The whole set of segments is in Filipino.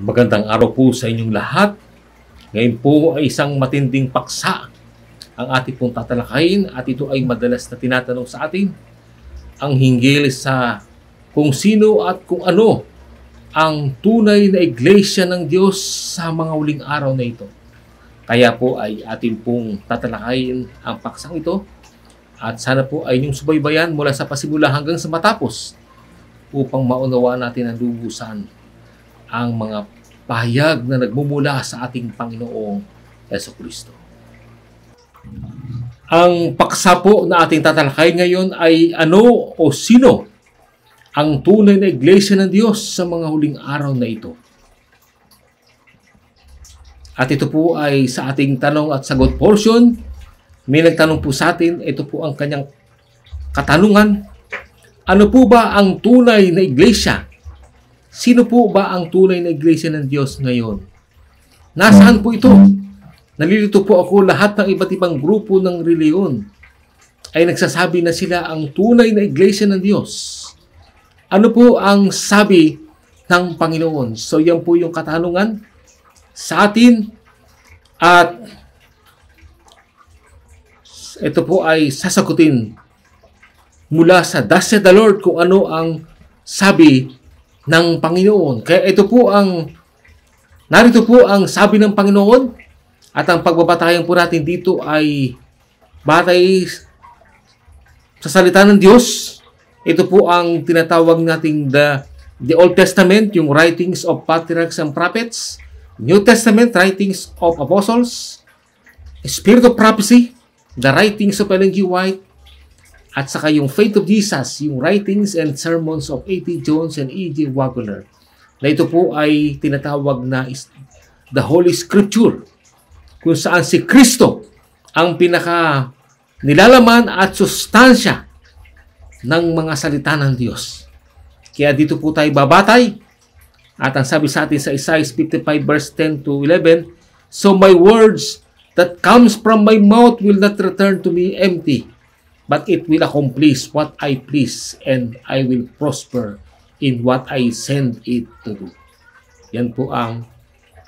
Magandang araw po sa inyong lahat. Ngayon po ay isang matinding paksa ang ating pong tatalakayin at ito ay madalas na tinatanong sa atin ang hinggil sa kung sino at kung ano ang tunay na iglesia ng Diyos sa mga huling araw na ito. Kaya po ay ating pong tatalakayin ang paksang ito at sana po ay inyong subaybayan mula sa pasimula hanggang sa matapos upang maunawa natin ang lubusan ang mga pahayag na nagmumula sa ating Panginoong Yeso Kristo. Ang paksa po na ating tatalakay ngayon ay ano o sino ang tunay na iglesia ng Diyos sa mga huling araw na ito. At ito po ay sa ating tanong at sagot portion. May nagtanong po sa atin, ito po ang kanyang katanungan. Ano po ba ang tunay na iglesia Sino po ba ang tunay na iglesia ng Diyos ngayon? Nasaan po ito? Nalilito po ako lahat ng iba't ibang grupo ng reliyon ay nagsasabi na sila ang tunay na iglesia ng Diyos. Ano po ang sabi ng Panginoon? So yan po yung katanungan sa atin at ito po ay sasagutin mula sa Thus the Lord kung ano ang sabi ng Panginoon. Kaya ito po ang narito po ang sabi ng Panginoon at ang pagbabatayan po natin dito ay batay sa salita ng Diyos. Ito po ang tinatawag nating the, the Old Testament, yung writings of patriarchs and prophets, New Testament, writings of apostles, Spirit of prophecy, the writings of Ellen G. White, at saka yung Faith of Jesus, yung Writings and Sermons of A.T. Jones and E.G. Wagner, na ito po ay tinatawag na the Holy Scripture, kung saan si Kristo ang pinaka nilalaman at sustansya ng mga salita ng Diyos. Kaya dito po tayo babatay at ang sabi sa atin sa Isaiah 55 verse 10 to 11, So my words that comes from my mouth will not return to me empty, but it will accomplish what I please and I will prosper in what I send it to do. Yan po ang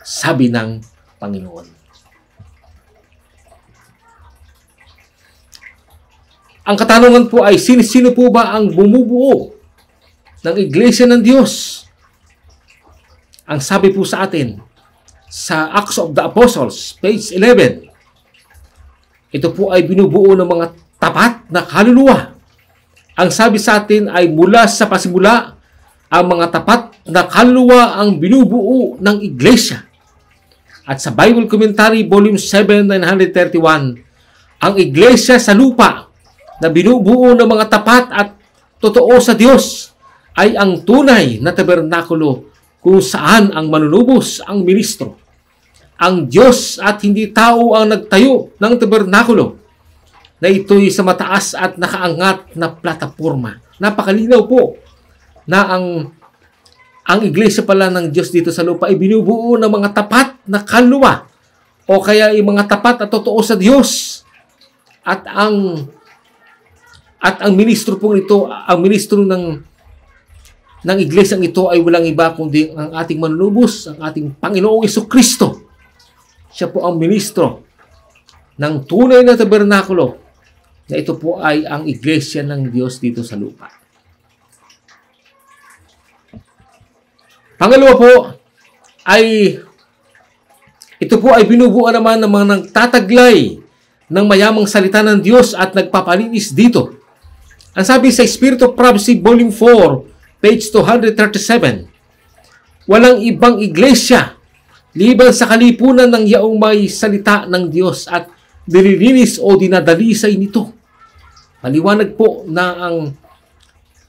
sabi ng Panginoon. Ang katanungan po ay sino-sino po ba ang bumubuo ng iglesia ng Diyos? Ang sabi po sa atin sa Acts of the Apostles, page 11, ito po ay binubuo ng mga tapat na kaluluwa. Ang sabi sa atin ay mula sa pasimula, ang mga tapat na kaluluwa ang binubuo ng iglesia. At sa Bible Commentary Volume 7, 931, ang iglesia sa lupa na binubuo ng mga tapat at totoo sa Diyos ay ang tunay na tabernakulo kung saan ang manunubos ang ministro. Ang Diyos at hindi tao ang nagtayo ng tabernakulo na ito'y sa mataas at nakaangat na plataporma. Napakalinaw po na ang ang iglesia pala ng Diyos dito sa lupa ay binubuo ng mga tapat na kalwa o kaya ay mga tapat at totoo sa Diyos. At ang at ang ministro po ito, ang ministro ng ng iglesia ito ay walang iba kundi ang ating manlubos, ang ating Panginoong Iso Kristo. Siya po ang ministro ng tunay na tabernakulo na ito po ay ang iglesia ng Diyos dito sa lupa. Pangalawa po ay ito po ay binubuo naman ng mga nagtataglay ng mayamang salita ng Diyos at nagpapalinis dito. Ang sabi sa Spirit of Prophecy Volume 4, page 237, Walang ibang iglesia liban sa kalipunan ng yaong may salita ng Diyos at nililinis o dinadalisay nito. Maliwanag po na ang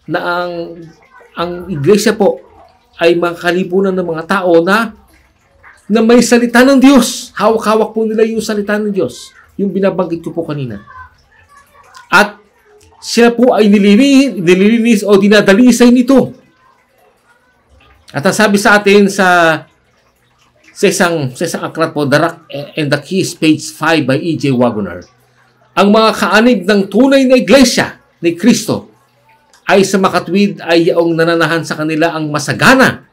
na ang ang iglesia po ay makalipunan ng mga tao na na may salita ng Diyos. Hawak-hawak po nila yung salita ng Diyos. Yung binabanggit ko po kanina. At sila po ay nililinis, nililinis o dinadalisay nito. At ang sabi sa atin sa sa isang, sa isang aklat po, The Rock and the Keys, page 5 by E.J. Wagoner. Ang mga kaanib ng tunay na iglesia ni Kristo ay sa makatwid ay yaong nananahan sa kanila ang masagana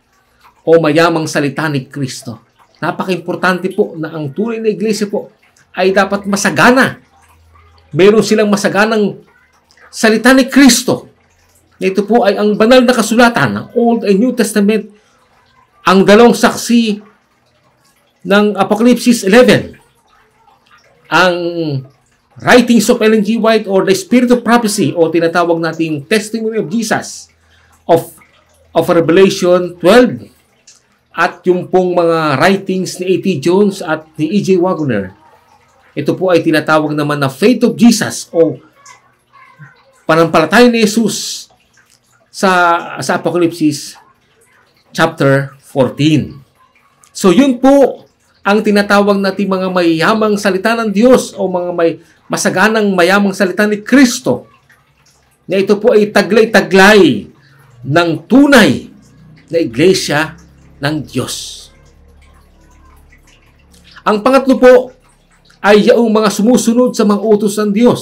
o mayamang salita ni Kristo. Napaka-importante po na ang tunay na iglesia po ay dapat masagana. Meron silang masaganang salita ni Kristo. Ito po ay ang banal na kasulatan, ang Old and New Testament, ang dalawang saksi ng Apocalypse 11. Ang writings of Ellen G. White or the spirit of prophecy o tinatawag nating testimony of Jesus of of Revelation 12 at yung pong mga writings ni A.T. Jones at ni E.J. Wagner. Ito po ay tinatawag naman na Faith of Jesus o panampalataya ni Jesus sa, sa Apocalypse chapter 14. So yun po ang tinatawag natin mga mayamang salita ng Diyos o mga may masaganang mayamang salita ni Kristo na ito po ay taglay-taglay ng tunay na iglesia ng Diyos. Ang pangatlo po ay yaong mga sumusunod sa mga utos ng Diyos.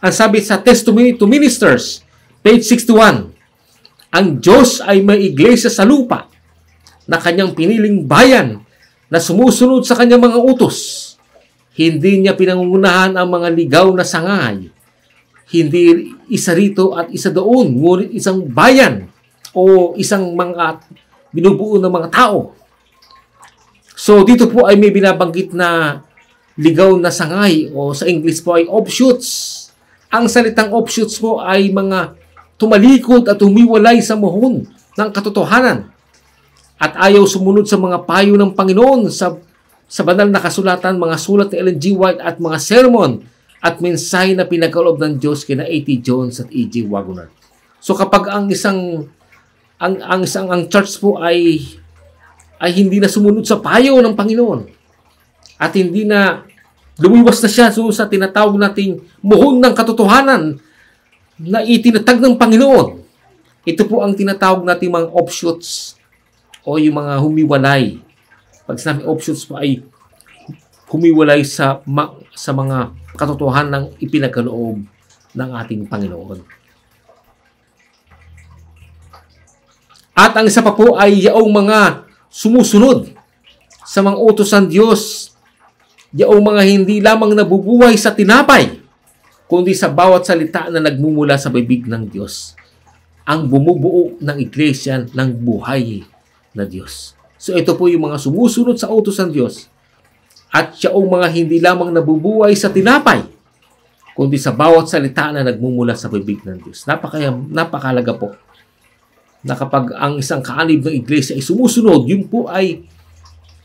Ang sabi sa Testimony to Ministers, page 61, ang Diyos ay may iglesia sa lupa na kanyang piniling bayan na sumusunod sa kanyang mga utos. Hindi niya pinangungunahan ang mga ligaw na sangay. Hindi isa rito at isa doon, ngunit isang bayan o isang mga binubuo ng mga tao. So dito po ay may binabanggit na ligaw na sangay o sa English po ay offshoots. Ang salitang offshoots po ay mga tumalikod at humiwalay sa muhon ng katotohanan at ayaw sumunod sa mga payo ng Panginoon sa, sa banal na kasulatan, mga sulat ni Ellen G. White at mga sermon at mensahe na pinagkaloob ng Diyos kina A.T. Jones at E.G. Wagoner. So kapag ang isang ang ang isang ang church po ay ay hindi na sumunod sa payo ng Panginoon at hindi na lumiwas na siya so, sa tinatawag nating muhon ng katotohanan na itinatag ng Panginoon. Ito po ang tinatawag nating mga offshoots o yung mga humiwalay. Pag sinabi offshoots pa ay humiwalay sa, ma, sa mga katotohanan ng ipinagkaloob ng ating Panginoon. At ang isa pa po ay yaong mga sumusunod sa mga utos ng Diyos. Yaong mga hindi lamang nabubuhay sa tinapay, kundi sa bawat salita na nagmumula sa bibig ng Diyos. Ang bumubuo ng iglesia ng buhay na Diyos. So ito po yung mga sumusunod sa utos ng Diyos at siyaong mga hindi lamang nabubuhay sa tinapay, kundi sa bawat salita na nagmumula sa bibig ng Diyos. Napakaya, napakalaga po na kapag ang isang kaanib ng iglesia ay sumusunod, yun po ay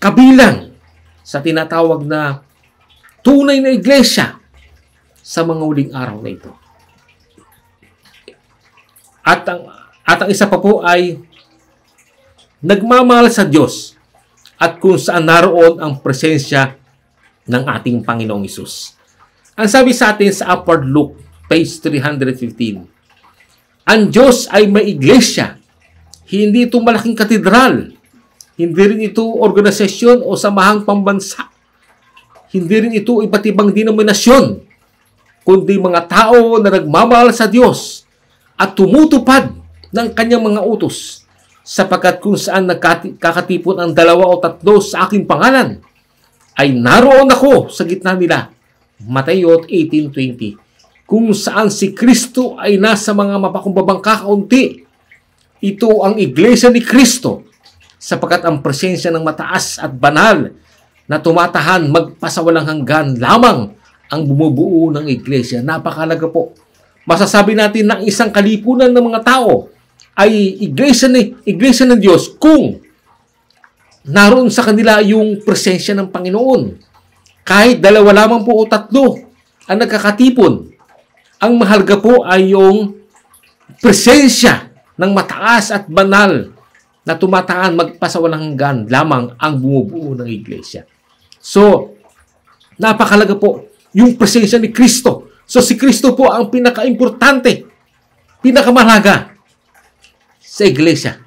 kabilang sa tinatawag na tunay na iglesia sa mga uling araw na ito. At ang, at ang isa pa po ay nagmamahal sa Diyos at kung saan naroon ang presensya ng ating Panginoong Isus. Ang sabi sa atin sa Upward Look, page 315, Ang Diyos ay may iglesia. Hindi ito malaking katedral. Hindi rin ito organisasyon o samahang pambansa. Hindi rin ito iba't ibang denominasyon, kundi mga tao na nagmamahal sa Diyos at tumutupad ng kanyang mga utos sapagkat kung saan nagkakatipon ang dalawa o tatlo sa aking pangalan, ay naroon ako sa gitna nila. Mateo 18.20 Kung saan si Kristo ay nasa mga mapakumbabang kakaunti, ito ang iglesia ni Kristo sapagkat ang presensya ng mataas at banal na tumatahan magpasawalang hanggan lamang ang bumubuo ng iglesia. Napakalaga po. Masasabi natin na isang kalipunan ng mga tao ay iglesia ni iglesia ng Diyos kung naroon sa kanila yung presensya ng Panginoon. Kahit dalawa lamang po o tatlo ang nagkakatipon. Ang mahalaga po ay yung presensya ng mataas at banal na tumataan magpasawalang hanggan lamang ang bumubuo ng iglesia. So, napakalaga po yung presensya ni Kristo. So, si Kristo po ang pinakaimportante, pinakamahalaga sa iglesia.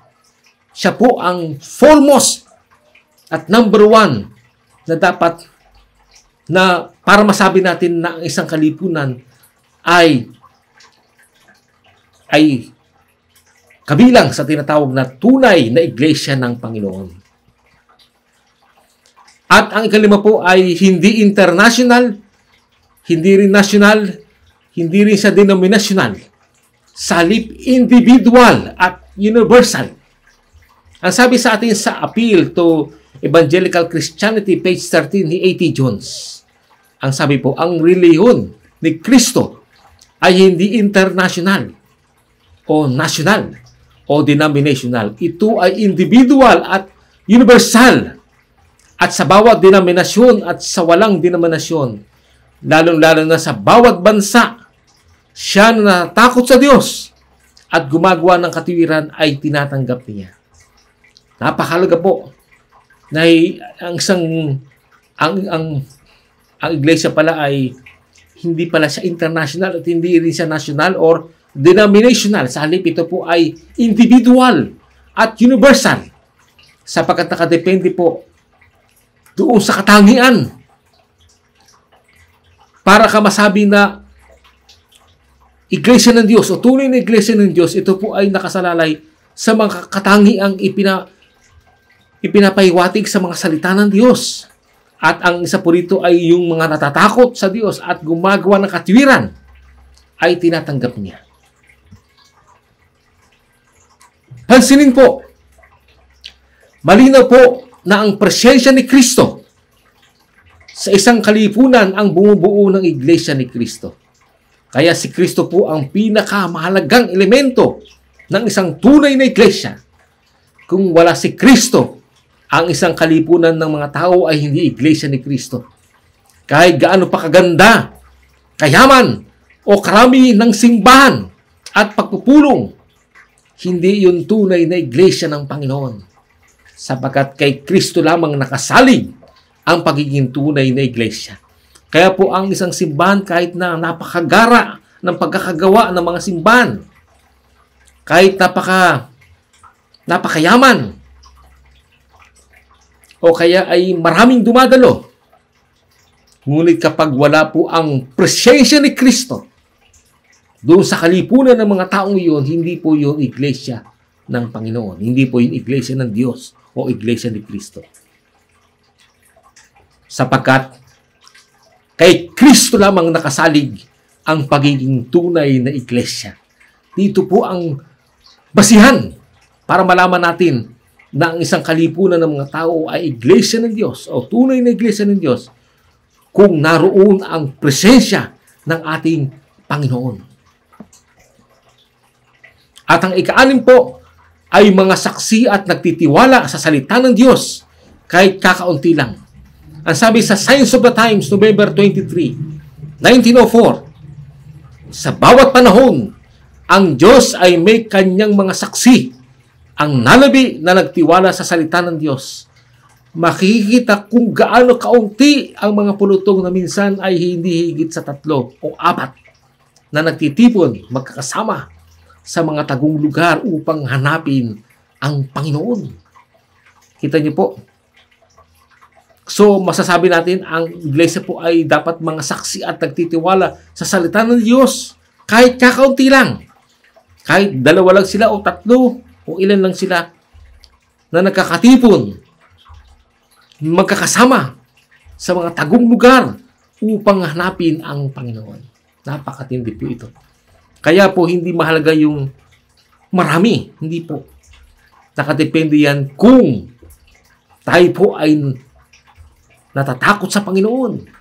Siya po ang foremost at number one na dapat na para masabi natin na ang isang kalipunan ay ay kabilang sa tinatawag na tunay na iglesia ng Panginoon. At ang ikalima po ay hindi international, hindi rin national, hindi rin sa denominational salip individual at universal. Ang sabi sa atin sa appeal to Evangelical Christianity, page 13 ni A.T. Jones, ang sabi po, ang reliyon ni Kristo ay hindi international o national o denominational. Ito ay individual at universal. At sa bawat denominasyon at sa walang denominasyon, lalong-lalo na sa bawat bansa siya na natakot sa Diyos at gumagawa ng katiwiran ay tinatanggap niya. Napakalaga po na ang isang ang ang ang iglesia pala ay hindi pala siya international at hindi rin siya national or denominational. Sa halip ito po ay individual at universal sapagkat nakadepende po doon sa katangian para ka masabi na iglesia ng Diyos o tunay na iglesia ng Diyos, ito po ay nakasalalay sa mga katangiang ipina, ipinapahiwatig sa mga salita ng Diyos. At ang isa po rito ay yung mga natatakot sa Diyos at gumagawa ng katwiran ay tinatanggap niya. Pansinin po, malinaw po na ang presensya ni Kristo sa isang kalipunan ang bumubuo ng iglesia ni Kristo. Kaya si Kristo po ang pinakamahalagang elemento ng isang tunay na iglesia. Kung wala si Kristo, ang isang kalipunan ng mga tao ay hindi iglesia ni Kristo. Kahit gaano pa kaganda, kayaman, o karami ng simbahan at pagpupulong, hindi yun tunay na iglesia ng Panginoon. Sapagat kay Kristo lamang nakasalig ang pagiging tunay na iglesia. Kaya po ang isang simbahan kahit na napakagara ng pagkakagawa ng mga simbahan, kahit napaka napakayaman, o kaya ay maraming dumadalo. Ngunit kapag wala po ang presensya ni Kristo doon sa kalipunan ng mga taong iyon, hindi po yon iglesia ng Panginoon. Hindi po yung iglesia ng Diyos o iglesia ni Kristo. Sapagkat Kay Kristo lamang nakasalig ang pagiging tunay na iglesia. Dito po ang basihan para malaman natin na ang isang kalipunan ng mga tao ay iglesia ng Diyos o tunay na iglesia ng Diyos kung naroon ang presensya ng ating Panginoon. At ang ikaanim po ay mga saksi at nagtitiwala sa salita ng Diyos kahit kakaunti lang. Ang sabi sa Science of the Times, November 23, 1904, sa bawat panahon, ang Diyos ay may kanyang mga saksi, ang nalabi na nagtiwala sa salita ng Diyos. Makikita kung gaano kaunti ang mga pulutong na minsan ay hindi higit sa tatlo o apat na nagtitipon magkakasama sa mga tagong lugar upang hanapin ang Panginoon. Kita niyo po, So, masasabi natin, ang iglesia po ay dapat mga saksi at nagtitiwala sa salita ng Diyos. Kahit kakaunti lang. Kahit dalawa lang sila o tatlo o ilan lang sila na nagkakatipon, magkakasama sa mga tagong lugar upang hanapin ang Panginoon. Napakatindi po ito. Kaya po hindi mahalaga yung marami. Hindi po. Nakadepende yan kung tayo po ay natatakot sa Panginoon,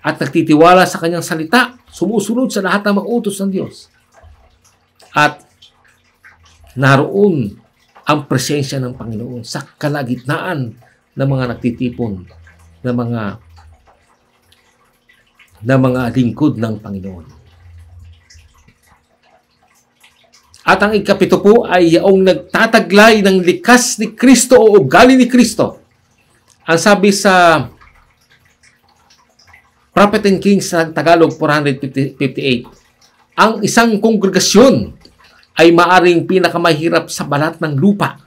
at nagtitiwala sa kanyang salita, sumusunod sa lahat ng mga utos ng Diyos. At naroon ang presensya ng Panginoon sa kalagitnaan ng mga nagtitipon, ng mga ng mga lingkod ng Panginoon. At ang ikapito po ay yaong nagtataglay ng likas ni Kristo o ugali ni Kristo ang sabi sa Prophet and Kings sa Tagalog 458, ang isang kongregasyon ay maaring pinakamahirap sa balat ng lupa.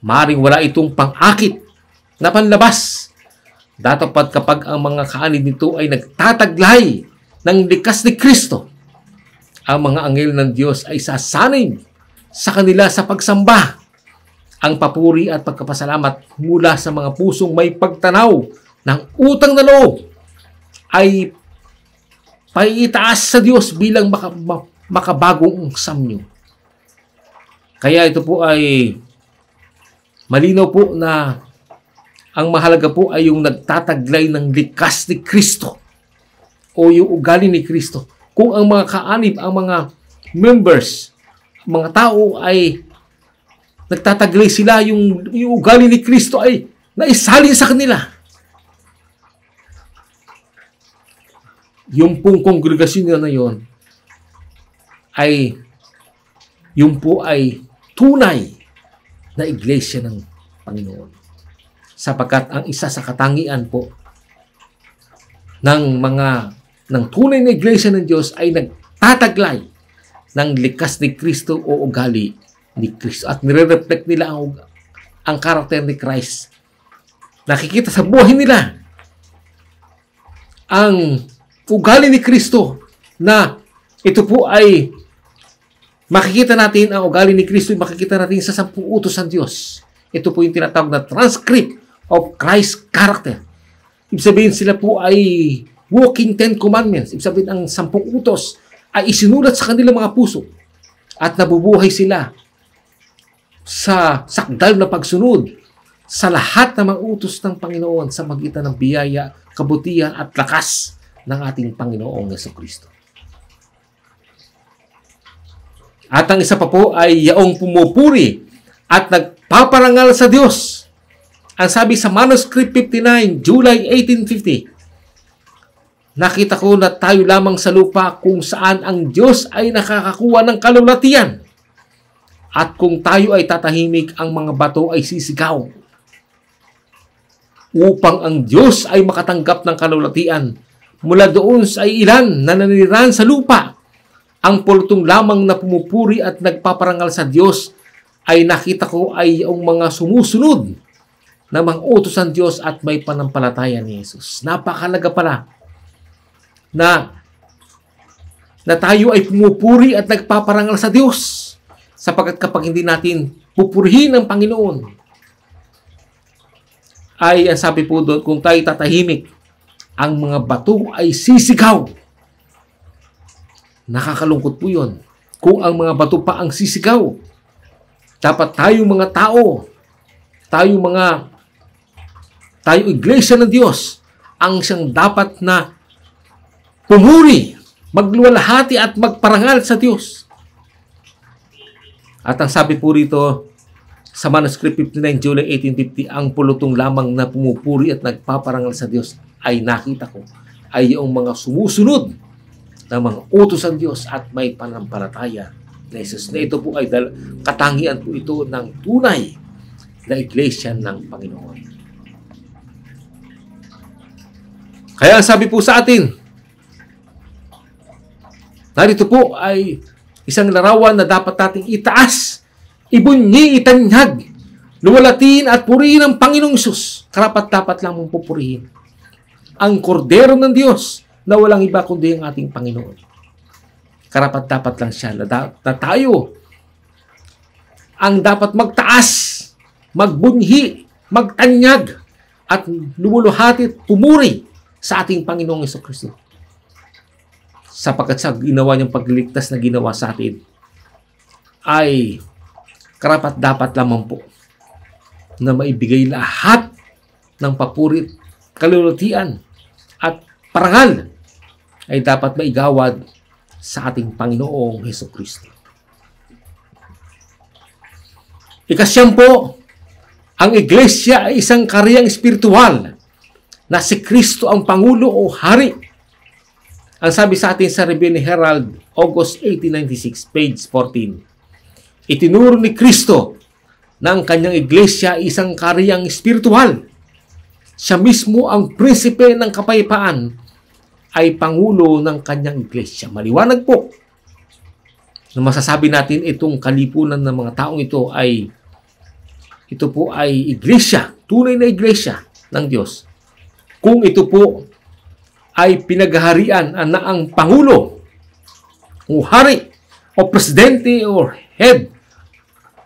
Maaring wala itong pangakit na panlabas. Datapat kapag ang mga kaanid nito ay nagtataglay ng likas ni Kristo. Ang mga anghel ng Diyos ay sasanib sa kanila sa pagsamba ang papuri at pagkapasalamat mula sa mga pusong may pagtanaw ng utang na loob ay paitaas sa Diyos bilang maka, makabagong samyo. Kaya ito po ay malinaw po na ang mahalaga po ay yung nagtataglay ng likas ni Kristo o yung ugali ni Kristo. Kung ang mga kaanib, ang mga members, mga tao ay Nagtataglay sila yung, yung ugali ni Kristo ay naisalin sa kanila. Yung pong kongregasyon na yon ay yung po ay tunay na iglesia ng Panginoon. Sapagkat ang isa sa katangian po ng mga ng tunay na iglesia ng Diyos ay nagtataglay ng likas ni Kristo o ugali ni Kristo at nire-reflect nila ang, ang karakter ni Christ. Nakikita sa buhay nila ang ugali ni Kristo na ito po ay makikita natin ang ugali ni Kristo, makikita natin sa sampung utos ng Diyos. Ito po yung tinatawag na transcript of Christ's character. Ibig sabihin sila po ay walking Ten Commandments. Ibig sabihin ang sampung utos ay isinulat sa kanilang mga puso at nabubuhay sila sa sakdal na pagsunod sa lahat ng mga utos ng Panginoon sa magitan ng biyaya, kabutihan at lakas ng ating Panginoong Yeso Kristo. At ang isa pa po ay yaong pumupuri at nagpaparangal sa Diyos. Ang sabi sa Manuscript 59, July 1850, Nakita ko na tayo lamang sa lupa kung saan ang Diyos ay nakakakuha ng kalulatian at kung tayo ay tatahimik, ang mga bato ay sisigaw upang ang Diyos ay makatanggap ng kalulatian. Mula doon sa ilan na naniniran sa lupa, ang pultong lamang na pumupuri at nagpaparangal sa Diyos ay nakita ko ay ang mga sumusunod na mga utos ng Diyos at may panampalataya ni Jesus. Napakalaga pala na na tayo ay pumupuri at nagpaparangal sa Diyos Sapagkat kapag hindi natin pupurihin ang Panginoon, ay ang sabi po doon, kung tayo tatahimik, ang mga bato ay sisigaw. Nakakalungkot po yun. Kung ang mga bato pa ang sisigaw, dapat tayo mga tao, tayo mga, tayo iglesia ng Diyos, ang siyang dapat na pumuri, magluwalhati at magparangal sa Diyos. At ang sabi po rito sa manuscript 59 July 1850, ang pulutong lamang na pumupuri at nagpaparangal sa Diyos ay nakita ko ay yung mga sumusunod ng mga utos ng Diyos at may panampalataya na Jesus. Na ito po ay dal- katangian po ito ng tunay na iglesia ng Panginoon. Kaya sabi po sa atin, narito po ay Isang larawan na dapat nating itaas, ibunyi, itanyag, luwalatin at purihin ang Panginoong Isus. Karapat-dapat lang mong pupurihin. Ang kordero ng Diyos na walang iba kundi ang ating Panginoon. Karapat-dapat lang siya na, na tayo ang dapat magtaas, magbunhi, magtanyag, at lumuluhati at pumuri sa ating Panginoong Kristo sapagkat sa ginawa niyang pagliligtas na ginawa sa atin ay karapat dapat lamang po na maibigay lahat ng papuri, kalulutian at parangal ay dapat maigawad sa ating Panginoong Heso Kristo. Ikasyam po, ang iglesia ay isang kariyang espiritual na si Kristo ang Pangulo o Hari ang sabi sa atin sa review ni Herald, August 1896, page 14. Itinuro ni Kristo na ang kanyang iglesia isang kariyang spiritual. Siya mismo ang prinsipe ng kapayapaan ay pangulo ng kanyang iglesia. Maliwanag po na masasabi natin itong kalipunan ng mga taong ito ay ito po ay iglesia, tunay na iglesia ng Diyos. Kung ito po ay pinagharian na ang Pangulo o hari o presidente or head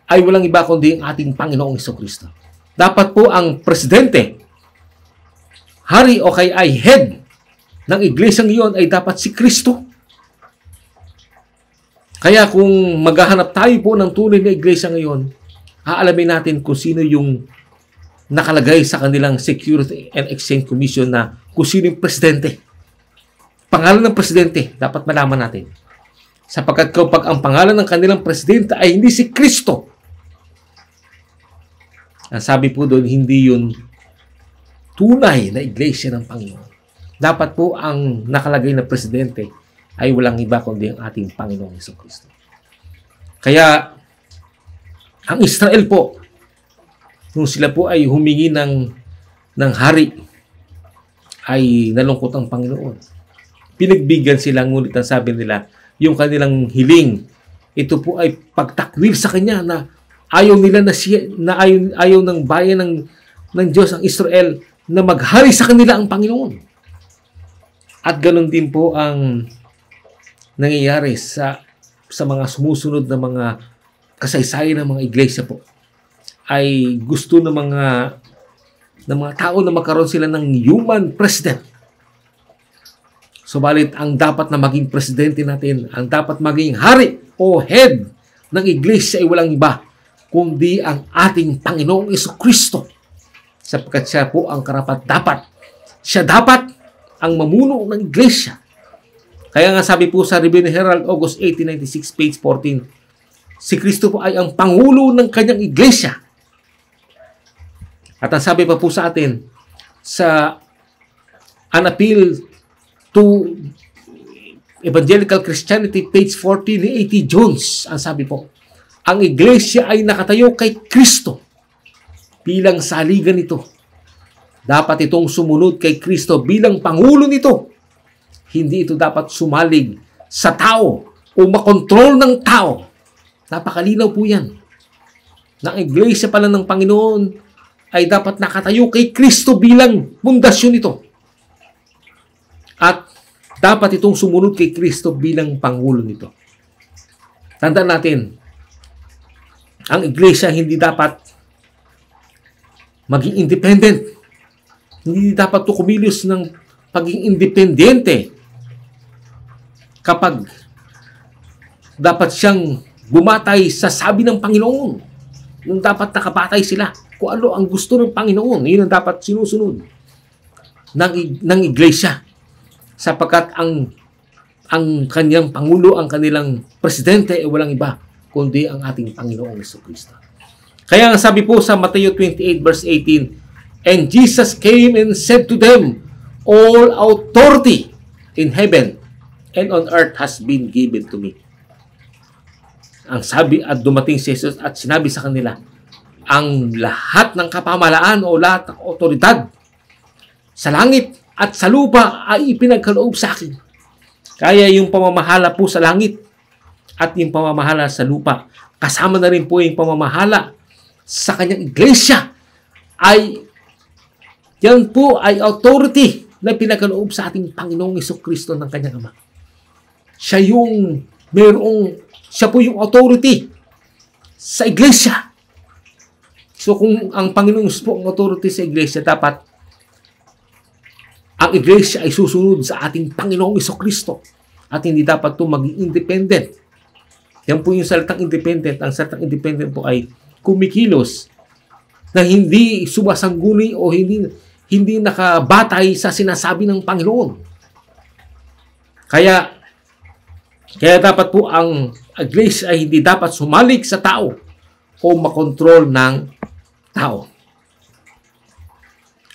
ay walang iba kundi ang ating Panginoong Iso Kristo. Dapat po ang presidente, hari o kay ay head ng iglesyang iyon ay dapat si Kristo. Kaya kung maghahanap tayo po ng tunay na iglesia ngayon, aalamin natin kung sino yung nakalagay sa kanilang Security and Exchange Commission na kung sino yung presidente. Pangalan ng presidente, dapat malaman natin. Sapagkat kapag ang pangalan ng kanilang presidente ay hindi si Kristo, ang sabi po doon, hindi yun tunay na iglesia ng Panginoon. Dapat po ang nakalagay na presidente ay walang iba kundi ang ating Panginoong Yeso Kristo. Kaya, ang Israel po, nung sila po ay humingi ng, ng hari ay nalungkot ang Panginoon. Pinagbigyan sila, ngunit ang sabi nila, yung kanilang hiling, ito po ay pagtakwil sa Kanya na ayaw nila na, siya, na ayaw, ayaw ng bayan ng, ng Diyos, ang Israel, na maghari sa kanila ang Panginoon. At ganun din po ang nangyayari sa sa mga sumusunod na mga kasaysayan ng mga iglesia po ay gusto ng mga ng mga tao na magkaroon sila ng human president. Subalit, ang dapat na maging presidente natin, ang dapat maging hari o head ng iglesia ay walang iba, kundi ang ating Panginoong Iso Kristo. Sapagkat siya po ang karapat dapat. Siya dapat ang mamuno ng iglesia. Kaya nga sabi po sa Review Herald, August 1896, page 14, si Kristo po ay ang pangulo ng kanyang iglesia at ang sabi pa po sa atin, sa an appeal to Evangelical Christianity, page 14 ni A.T. Jones, ang sabi po, ang iglesia ay nakatayo kay Kristo bilang saligan nito. Dapat itong sumunod kay Kristo bilang pangulo nito. Hindi ito dapat sumalig sa tao o makontrol ng tao. Napakalinaw po yan. Na iglesia pala ng Panginoon ay dapat nakatayo kay Kristo bilang pundasyon ito. At dapat itong sumunod kay Kristo bilang pangulo nito. Tandaan natin, ang iglesia hindi dapat maging independent. Hindi dapat to kumilos ng pagiging independente kapag dapat siyang bumatay sa sabi ng Panginoon. Yung dapat nakapatay sila kung ano ang gusto ng Panginoon. Yun ang dapat sinusunod ng, ng iglesia. Sapagkat ang ang kanyang pangulo, ang kanilang presidente ay walang iba kundi ang ating Panginoong Yeso Kristo. Kaya ang sabi po sa Mateo 28 verse 18, And Jesus came and said to them, All authority in heaven and on earth has been given to me. Ang sabi at dumating si Jesus at sinabi sa kanila, ang lahat ng kapamalaan o lahat ng otoridad sa langit at sa lupa ay ipinagkaloob sa akin. Kaya yung pamamahala po sa langit at yung pamamahala sa lupa, kasama na rin po yung pamamahala sa kanyang iglesia ay yan po ay authority na pinagkaloob sa ating Panginoong Iso Kristo ng kanyang Ama. Siya yung merong, siya po yung authority sa iglesia So kung ang Panginoong po ang authority sa iglesia, dapat ang iglesia ay susunod sa ating Panginoong Iso at hindi dapat ito maging independent. Yan po yung salitang independent. Ang salitang independent po ay kumikilos na hindi sumasangguni o hindi hindi nakabatay sa sinasabi ng Panginoon. Kaya kaya dapat po ang iglesia ay hindi dapat sumalik sa tao o makontrol ng tao.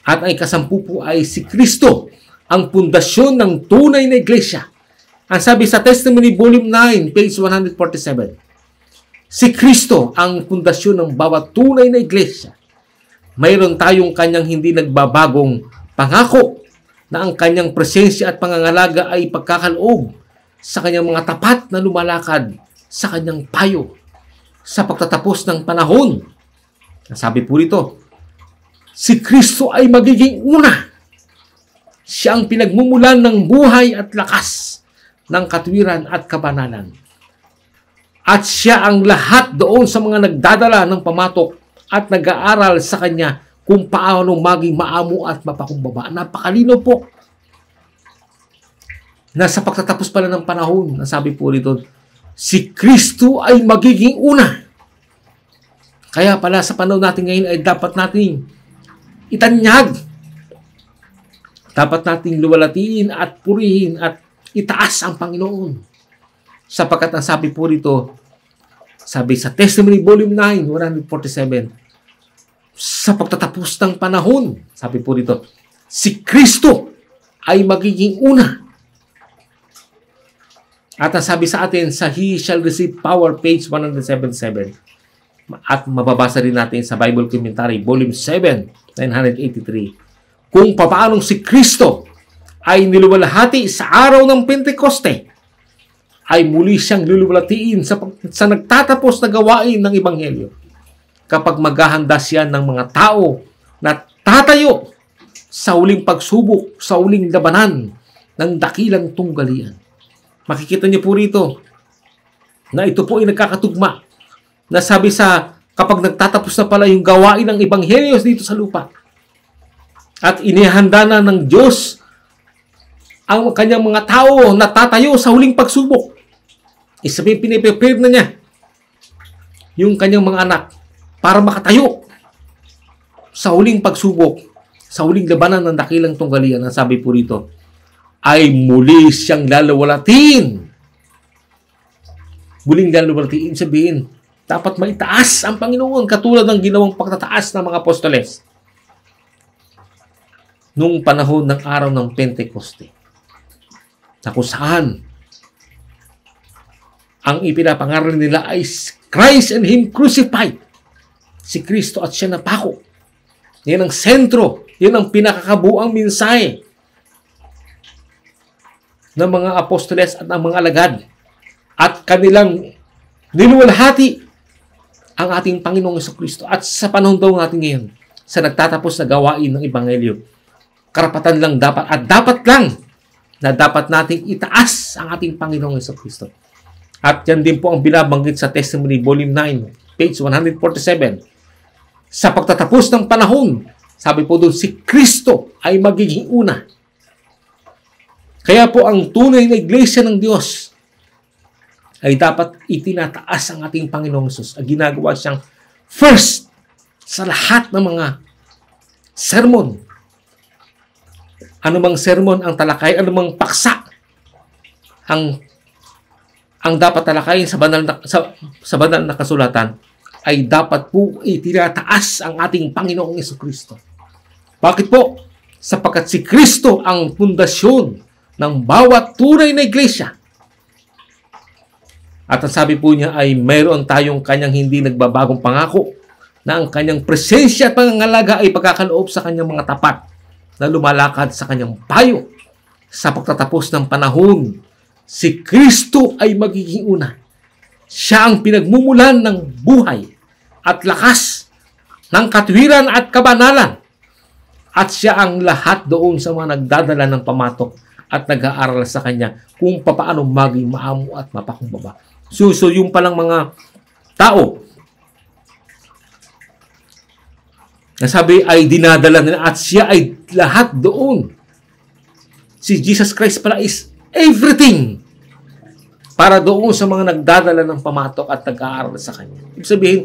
At ay kasampu po ay si Kristo, ang pundasyon ng tunay na iglesia. Ang sabi sa Testimony Volume 9, page 147, Si Kristo ang pundasyon ng bawat tunay na iglesia. Mayroon tayong kanyang hindi nagbabagong pangako na ang kanyang presensya at pangangalaga ay pagkakaloob sa kanyang mga tapat na lumalakad sa kanyang payo. Sa pagtatapos ng panahon, Nasabi po rito, si Kristo ay magiging una. Siya ang pinagmumulan ng buhay at lakas ng katwiran at kabananan. At siya ang lahat doon sa mga nagdadala ng pamatok at nag-aaral sa kanya kung paano maging maamo at mapakumbaba. Napakalino po. Nasa pagtatapos pala ng panahon, nasabi po rito, si Kristo ay magiging una. Kaya pala sa panahon natin ngayon ay dapat nating itanyag. Dapat nating luwalatiin at purihin at itaas ang Panginoon. Sapagkat ang sabi po rito, sabi sa Testimony Volume 9, 147, sa pagtatapos ng panahon, sabi po rito, si Kristo ay magiging una. At ang sabi sa atin sa He Shall Receive Power, page 177, at mababasa rin natin sa Bible Commentary, Volume 7, 983, kung paanong si Kristo ay niluwalhati sa araw ng Pentecoste, ay muli siyang luluwalhatiin sa, sa nagtatapos na gawain ng Ebanghelyo. Kapag maghahanda siya ng mga tao na tatayo sa uling pagsubok, sa uling labanan ng dakilang tunggalian. Makikita niyo po rito na ito po ay nagkakatugma na sabi sa kapag nagtatapos na pala yung gawain ng Ebanghelyo dito sa lupa at inihanda na ng Diyos ang kanyang mga tao na tatayo sa huling pagsubok. Isabihin, piniprepare na niya yung kanyang mga anak para makatayo sa huling pagsubok, sa huling labanan ng dakilang tunggalian, ang sabi po rito, ay muli siyang lalawalatin. Muling lalawalatin, sabihin, dapat maitaas ang Panginoon katulad ng ginawang pagtataas ng mga apostoles nung panahon ng araw ng Pentecoste na kung saan ang ipinapangaral nila ay Christ and Him crucified. Si Kristo at siya napako. Yan ang sentro. Yan ang pinakakabuang minsay ng mga apostoles at ng mga alagad at kanilang niluwalhati ang ating Panginoong Kristo at sa panahon daw natin ngayon, sa nagtatapos na gawain ng Ebanghelyo, karapatan lang dapat at dapat lang na dapat nating itaas ang ating Panginoong Kristo. At yan din po ang binabanggit sa Testimony Volume 9, page 147. Sa pagtatapos ng panahon, sabi po doon, si Kristo ay magiging una. Kaya po ang tunay na iglesia ng Diyos ay dapat itinataas ang ating Panginoong Sus. Ang ginagawa siyang first sa lahat ng mga sermon. Anumang sermon ang talakay, anumang paksa ang ang dapat talakayin sa banal na, sa, sa banal na kasulatan ay dapat po itinataas ang ating Panginoong Yeso Kristo. Bakit po? Sapagkat si Kristo ang pundasyon ng bawat tunay na iglesia at ang sabi po niya ay mayroon tayong kanyang hindi nagbabagong pangako na ang kanyang presensya at pangangalaga ay pagkakaloob sa kanyang mga tapat na lumalakad sa kanyang payo. Sa pagtatapos ng panahon, si Kristo ay magiging una. Siya ang pinagmumulan ng buhay at lakas ng katwiran at kabanalan. At siya ang lahat doon sa mga nagdadala ng pamatok at nag-aaral sa kanya kung paano maging maamo at mapakumbaba. So, so yung palang mga tao na sabi ay dinadala nila at siya ay lahat doon. Si Jesus Christ pala is everything para doon sa mga nagdadala ng pamatok at nag-aaral sa Kanya. Ibig sabihin,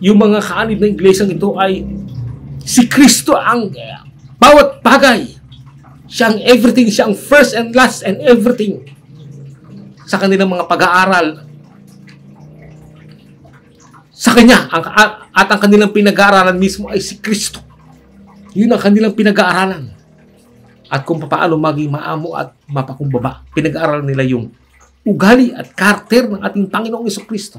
yung mga kaanib na iglesyang ito ay si Kristo ang bawat bagay. Siya ang everything, siya ang first and last and everything sa kanilang mga pag-aaral sa Kanya ang, at ang kanilang pinag-aaralan mismo ay si Kristo. Yun ang kanilang pinag-aaralan. At kung paano maging maamo at mapakumbaba. Pinag-aaralan nila yung ugali at karakter ng ating Panginoong Iso Kristo.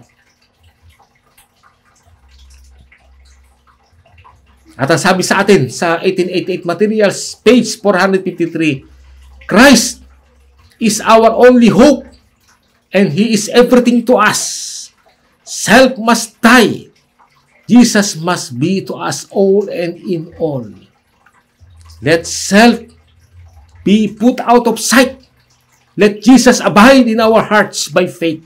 At ang sabi sa atin sa 1888 Materials, page 453, Christ is our only hope and He is everything to us. Self must die. Jesus must be to us all and in all. Let self be put out of sight. Let Jesus abide in our hearts by faith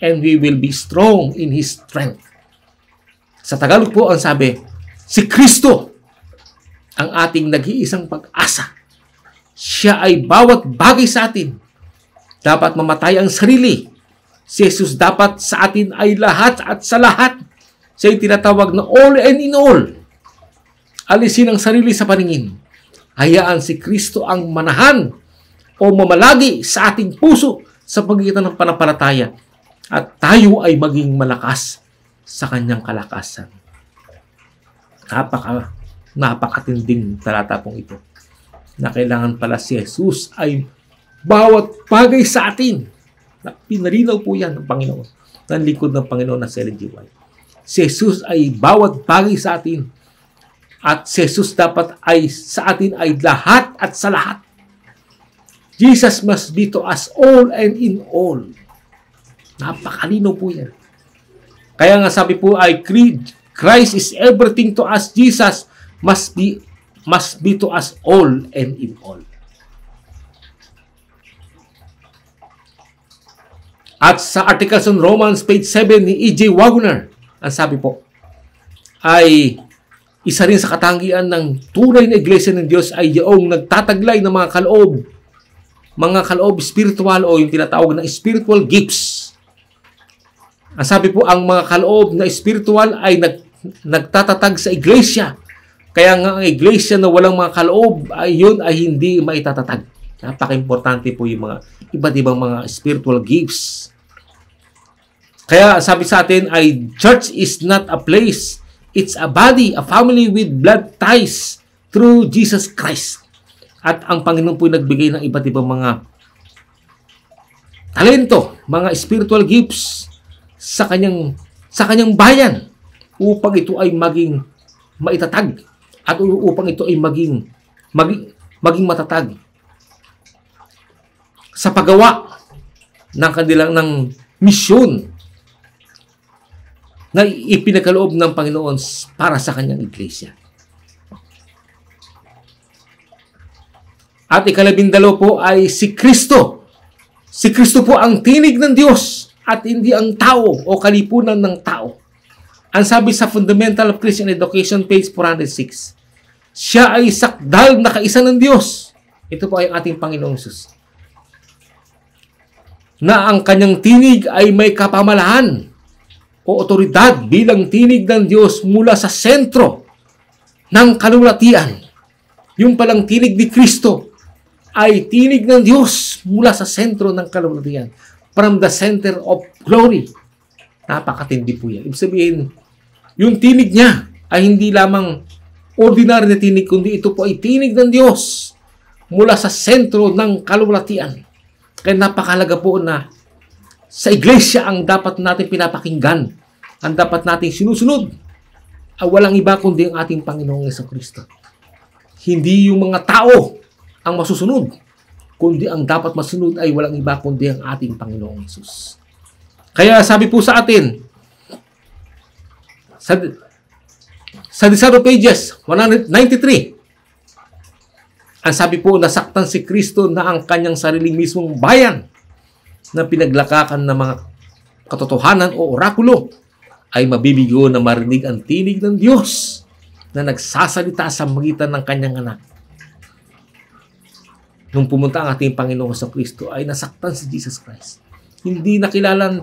and we will be strong in His strength. Sa Tagalog po ang sabi, si Kristo ang ating nag-iisang pag-asa. Siya ay bawat bagay sa atin dapat mamatay ang sarili. Si Jesus dapat sa atin ay lahat at sa lahat. Siya ay tinatawag na all and in all. Alisin ang sarili sa paningin. Hayaan si Kristo ang manahan o mamalagi sa ating puso sa pagitan ng panampalataya at tayo ay maging malakas sa kanyang kalakasan. Napaka, napakatinding talata pong ito na kailangan pala si Jesus ay bawat bagay sa atin. Pinarinaw po yan ng Panginoon, ng likod ng Panginoon na Selen G. Si Jesus ay bawat bagay sa atin. At si Jesus dapat ay sa atin ay lahat at sa lahat. Jesus must be to us all and in all. Napakalino po yan. Kaya nga sabi po ay creed, Christ is everything to us. Jesus must be must be to us all and in all. At sa Articles on Romans, page 7 ni E.J. Wagner, ang sabi po, ay isa rin sa katangian ng tunay na iglesia ng Diyos ay yung nagtataglay ng mga kaloob, mga kaloob spiritual o yung tinatawag na spiritual gifts. Ang sabi po, ang mga kaloob na spiritual ay nag, nagtatatag sa iglesia. Kaya nga ang iglesia na walang mga kaloob, ay yun ay hindi maitatatag. Napaka-importante po yung mga iba't ibang mga spiritual gifts kaya sabi sa atin ay church is not a place. It's a body, a family with blood ties through Jesus Christ. At ang Panginoon po nagbigay ng iba't ibang mga talento, mga spiritual gifts sa kanyang sa kanyang bayan upang ito ay maging maitatag at upang ito ay maging maging, maging matatag sa paggawa ng kanilang ng misyon na ipinagkaloob ng Panginoon para sa kanyang iglesia. At ikalabindalo po ay si Kristo. Si Kristo po ang tinig ng Diyos at hindi ang tao o kalipunan ng tao. Ang sabi sa Fundamental of Christian Education, page 406, Siya ay sakdal na kaisa ng Diyos. Ito po ay ating Panginoong Sus. Na ang kanyang tinig ay may kapamalahan o otoridad bilang tinig ng Diyos mula sa sentro ng kalulatian. Yung palang tinig ni Kristo ay tinig ng Diyos mula sa sentro ng kalulatian. From the center of glory. Napakatindi po yan. Ibig sabihin, yung tinig niya ay hindi lamang ordinary na tinig, kundi ito po ay tinig ng Diyos mula sa sentro ng kalulatian. Kaya napakalaga po na sa iglesia ang dapat natin pinapakinggan, ang dapat natin sinusunod. Ang walang iba kundi ang ating Panginoong Yeso Kristo. Hindi yung mga tao ang masusunod, kundi ang dapat masunod ay walang iba kundi ang ating Panginoong Yesus. Kaya sabi po sa atin, sa, sa Desaro Pages 193, ang sabi po, nasaktan si Kristo na ang kanyang sariling mismong bayan na pinaglakakan ng mga katotohanan o orakulo ay mabibigo na marinig ang tinig ng Diyos na nagsasalita sa magitan ng kanyang anak. Nung pumunta ang ating Panginoon sa Kristo ay nasaktan si Jesus Christ. Hindi nakilalan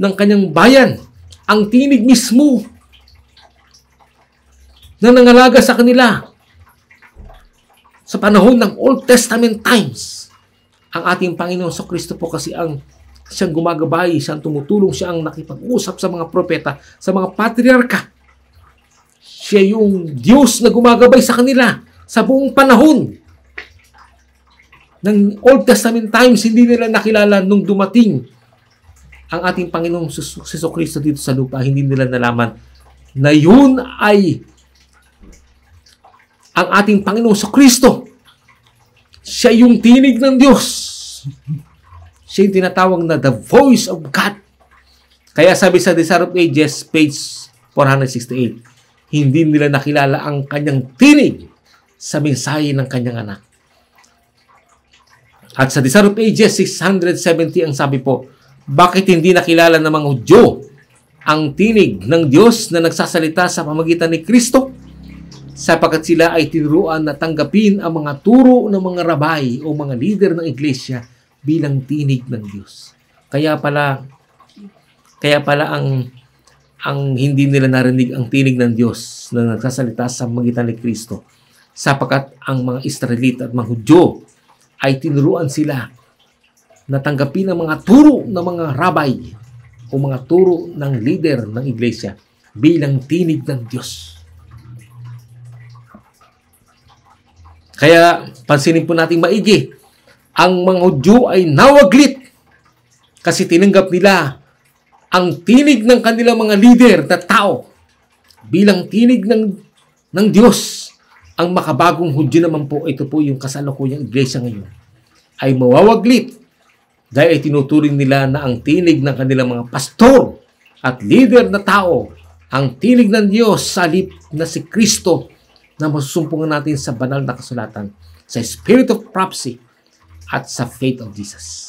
ng kanyang bayan ang tinig mismo na nangalaga sa kanila sa panahon ng Old Testament times. Ang ating Panginoon sa Kristo po kasi ang siyang gumagabay, siyang tumutulong, siya ang nakipag-usap sa mga propeta, sa mga patriarka. Siya yung Diyos na gumagabay sa kanila sa buong panahon. Ng Old Testament times, hindi nila nakilala nung dumating ang ating Panginoong Siso Kristo dito sa lupa, hindi nila nalaman na yun ay ang ating Panginoong Kristo. Siya yung tinig ng Diyos Diyos. Siya yung tinatawag na the voice of God. Kaya sabi sa Desire of Ages, page 468, hindi nila nakilala ang kanyang tinig sa mensahe ng kanyang anak. At sa Desire of Ages 670 ang sabi po, bakit hindi nakilala ng mga Hudyo ang tinig ng Diyos na nagsasalita sa pamagitan ni Kristo? Sapagkat sila ay tinuruan na tanggapin ang mga turo ng mga rabay o mga leader ng iglesia bilang tinig ng Diyos. Kaya pala kaya pala ang ang hindi nila narinig ang tinig ng Diyos na nagsasalita sa magitan ni Kristo sapagkat ang mga Israelita at mga Hudyo ay tinuruan sila na tanggapin ang mga turo ng mga rabay o mga turo ng leader ng iglesia bilang tinig ng Diyos. Kaya pansinin po natin maigi ang mga Udyo ay nawaglit kasi tinanggap nila ang tinig ng kanilang mga leader na tao bilang tinig ng, ng Diyos. Ang makabagong Hudyo naman po, ito po yung kasalukuyang iglesia ngayon, ay mawawaglit dahil tinuturing nila na ang tinig ng kanilang mga pastor at leader na tao, ang tinig ng Diyos sa lip na si Kristo na masusumpungan natin sa banal na kasulatan, sa spirit of prophecy, at sa faith of Jesus.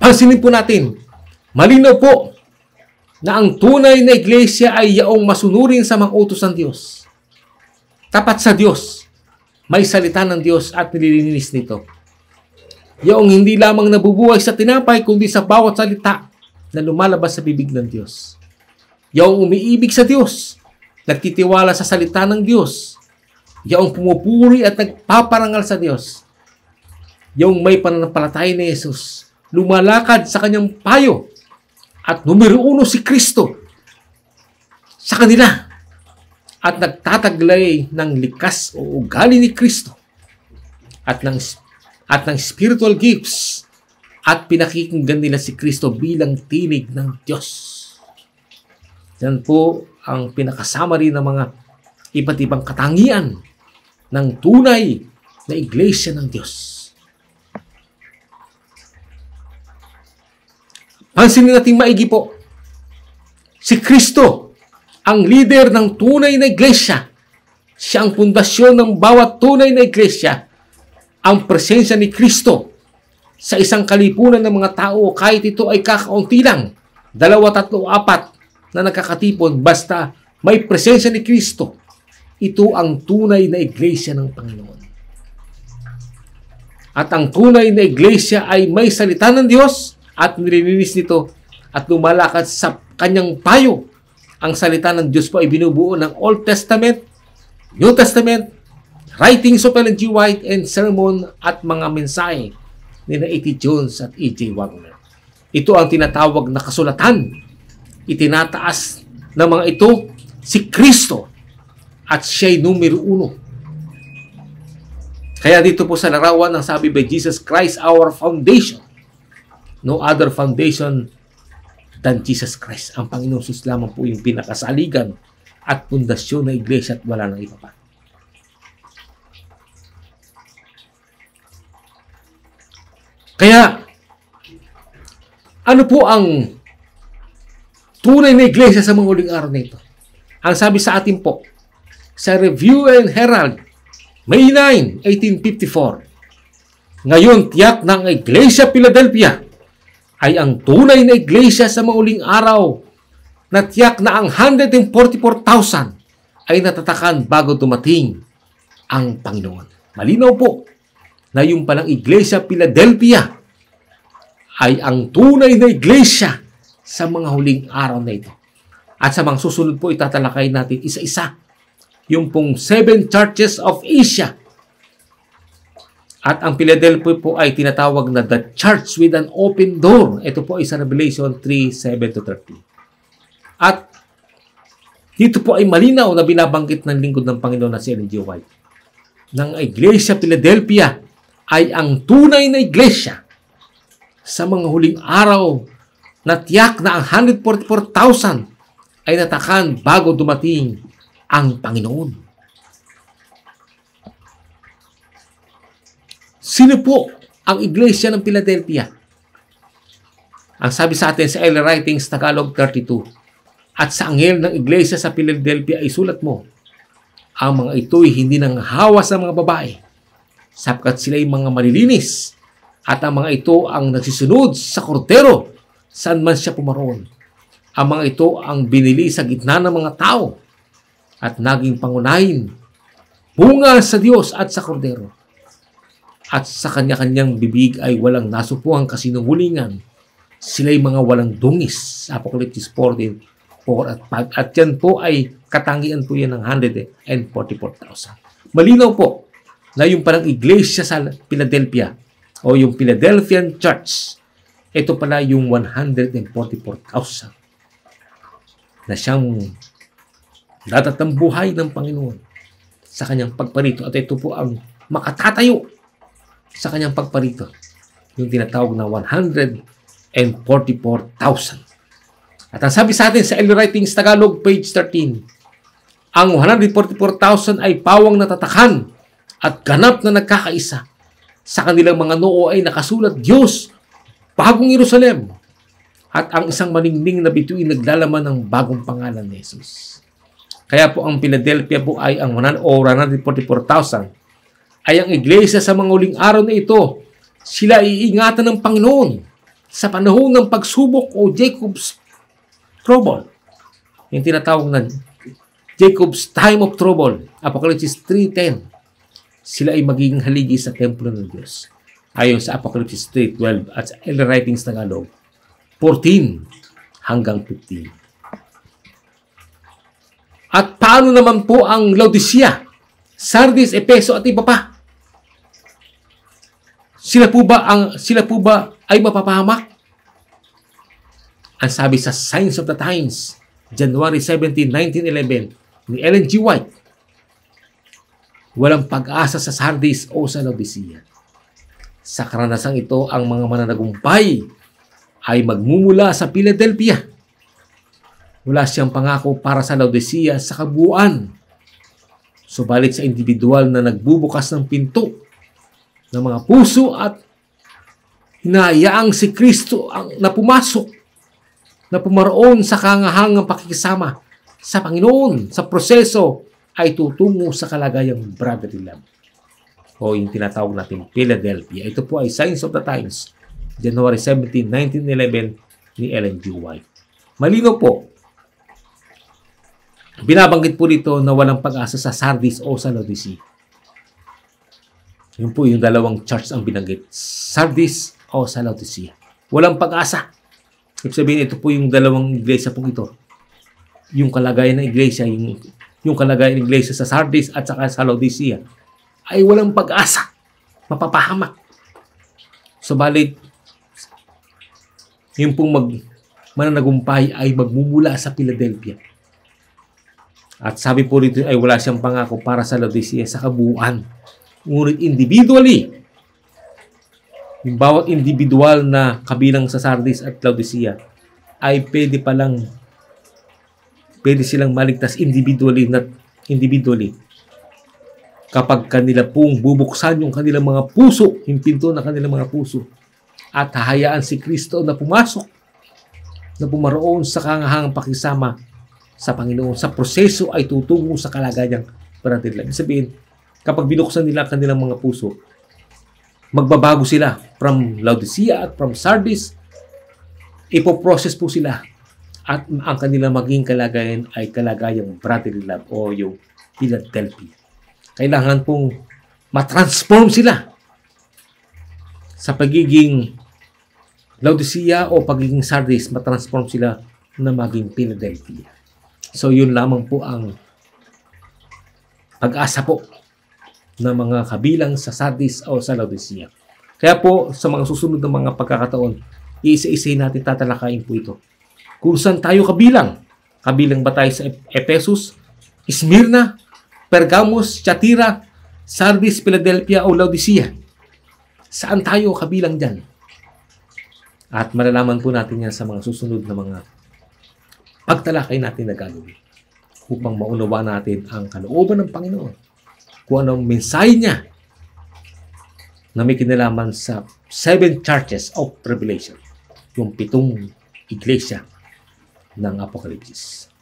Pansinin po natin, malinaw po na ang tunay na iglesia ay yaong masunurin sa mga utos ng Diyos. Tapat sa Diyos, may salita ng Diyos at nililinis nito. Yaong hindi lamang nabubuhay sa tinapay kundi sa bawat salita na lumalabas sa bibig ng Diyos. Yaong umiibig sa Diyos, nagtitiwala sa salita ng Diyos, Yaong pumupuri at nagpaparangal sa Diyos. yung may pananampalatay ni Jesus. Lumalakad sa kanyang payo. At numero uno si Kristo sa kanila. At nagtataglay ng likas o ugali ni Kristo. At ng, at ng spiritual gifts. At pinakikinggan nila si Kristo bilang tinig ng Diyos. Yan po ang pinakasama rin ng mga iba't ibang katangian ng tunay na iglesia ng Diyos. Pansinin natin maigi po, si Kristo, ang leader ng tunay na iglesia, siya ang pundasyon ng bawat tunay na iglesia, ang presensya ni Kristo sa isang kalipunan ng mga tao kahit ito ay kakaunti lang, dalawa, tatlo, apat na nagkakatipon basta may presensya ni Kristo ito ang tunay na iglesia ng Panginoon. At ang tunay na iglesia ay may salita ng Diyos at nililinis nito at lumalakad sa kanyang payo. Ang salita ng Diyos po ay binubuo ng Old Testament, New Testament, writings of Ellen G. White and sermon at mga mensahe ni na E.T. Jones at E.J. Wagner. Ito ang tinatawag na kasulatan. Itinataas ng mga ito si Kristo at siya'y numero uno. Kaya dito po sa larawan ng sabi by Jesus Christ, our foundation. No other foundation than Jesus Christ. Ang Panginoong Sus lamang po yung pinakasaligan at pundasyon ng iglesia at wala nang iba pa. Kaya, ano po ang tunay na iglesia sa mga uling araw na ito? Ang sabi sa atin po, sa Review and Herald, May 9, 1854. Ngayon, tiyak ng Iglesia Philadelphia ay ang tunay na iglesia sa mauling araw na tiyak na ang 144,000 ay natatakan bago dumating ang Panginoon. Malinaw po na yung palang Iglesia Philadelphia ay ang tunay na iglesia sa mga huling araw na ito. At sa mga susunod po itatalakay natin isa-isa yung pong Seven Churches of Asia. At ang Philadelphia po ay tinatawag na the church with an open door. Ito po ay sa Revelation 3, 7 to 13. At dito po ay malinaw na binabanggit ng lingkod ng Panginoon na si Ellen White. ng Iglesia Philadelphia ay ang tunay na iglesia sa mga huling araw na tiyak na ang 144,000 ay natakan bago dumating ang Panginoon. Sino po ang Iglesia ng Philadelphia? Ang sabi sa atin sa Early Writings Tagalog 32, at sa angel ng Iglesia sa Philadelphia ay sulat mo, ang mga ito'y hindi nang hawa sa mga babae, sapkat sila'y mga malilinis, at ang mga ito ang nagsisunod sa kortero saan man siya pumaroon. Ang mga ito ang binili sa gitna ng mga tao at naging pangunahin bunga sa Diyos at sa Kordero. At sa kanya-kanyang bibig ay walang nasupuang kasinungulingan. Sila'y mga walang dungis. Apocalypse 14, 4 at 5. At yan po ay katangian po yan ng 144,000. Malinaw po na yung parang iglesia sa Philadelphia o yung Philadelphian Church, ito pala yung 144,000 na siyang dadat ng buhay ng Panginoon sa kanyang pagparito. At ito po ang makatatayo sa kanyang pagparito. Yung tinatawag na 144,000. At ang sabi sa atin sa Elder Writings Tagalog, page 13, ang 144,000 ay pawang natatakan at ganap na nagkakaisa. Sa kanilang mga noo ay nakasulat Diyos, bagong Jerusalem, at ang isang maningning na bituin naglalaman ng bagong pangalan ni Jesus. Kaya po ang Philadelphia po ay ang 100 o 144,000 ay ang iglesia sa mga uling araw na ito. Sila iingatan ng Panginoon sa panahon ng pagsubok o Jacob's trouble. Yung tinatawag na Jacob's time of trouble. Apocalypse 3.10 Sila ay magiging haligi sa templo ng Diyos. Ayon sa Apocalypse 3.12 at sa writings ng Alog 14 hanggang 15. At paano naman po ang Laodicea, Sardis, Epeso at iba pa? Sila po ba ang sila po ba ay mapapahamak? Ang sabi sa Science of the Times, January 17, 1911, ni Ellen G. White, walang pag-asa sa Sardis o sa Laodicea. Sa karanasang ito, ang mga mananagumpay ay magmumula sa Philadelphia wala siyang pangako para sa Laodicea sa kabuuan. Subalit sa individual na nagbubukas ng pinto ng mga puso at hinayaang si Kristo ang napumasok na pumaroon sa kangahangang pakikisama sa Panginoon sa proseso ay tutungo sa kalagayang brotherly love o yung tinatawag natin Philadelphia. Ito po ay Signs of the Times, January 17, 1911 ni Ellen G. White. Malino po Binabanggit po dito na walang pag-asa sa Sardis o sa Laodicea. Yun po yung dalawang church ang binanggit. Sardis o sa Laodicea. Walang pag-asa. Ibig sabihin, ito po yung dalawang iglesia po ito. Yung kalagayan ng iglesia, yung, yung kalagayan ng iglesia sa Sardis at saka sa Laodicea ay walang pag-asa. Mapapahamak. Sabalit, so, yung pong mag, mananagumpay ay magmumula sa Philadelphia at sabi po rito ay wala siyang pangako para sa Laodicea sa kabuuan. Ngunit individually, yung bawat individual na kabilang sa Sardis at Laodicea ay pwede palang pwede silang maligtas individually not individually kapag kanila pong bubuksan yung kanilang mga puso, yung pinto ng kanilang mga puso, at hahayaan si Kristo na pumasok, na pumaroon sa kangahangang pakisama sa Panginoon. Sa proseso ay tutungo sa kalagayang panatidlan. Ibig sabihin, kapag binuksan nila ang kanilang mga puso, magbabago sila from Laodicea at from Sardis. Ipoprocess po sila at ang kanilang maging kalagayan ay kalagayang brotherly love o yung Philadelphia. Kailangan pong matransform sila sa pagiging Laodicea o pagiging Sardis, matransform sila na maging Philadelphia. So yun lamang po ang pag-asa po ng mga kabilang sa Sardis o sa Laodicea. Kaya po sa mga susunod na mga pagkakataon, iisa-isahin natin tatalakayin po ito. Kung saan tayo kabilang? Kabilang ba tayo sa Ephesus, Smyrna, Pergamos, Chatira, Sardis, Philadelphia o Laodicea? Saan tayo kabilang dyan? At malalaman po natin yan sa mga susunod na mga pagtalakay natin na gagawin upang maunawa natin ang kalooban ng Panginoon kung anong mensahe niya na may kinalaman sa seven churches of Revelation, yung pitong iglesia ng Apokalipsis.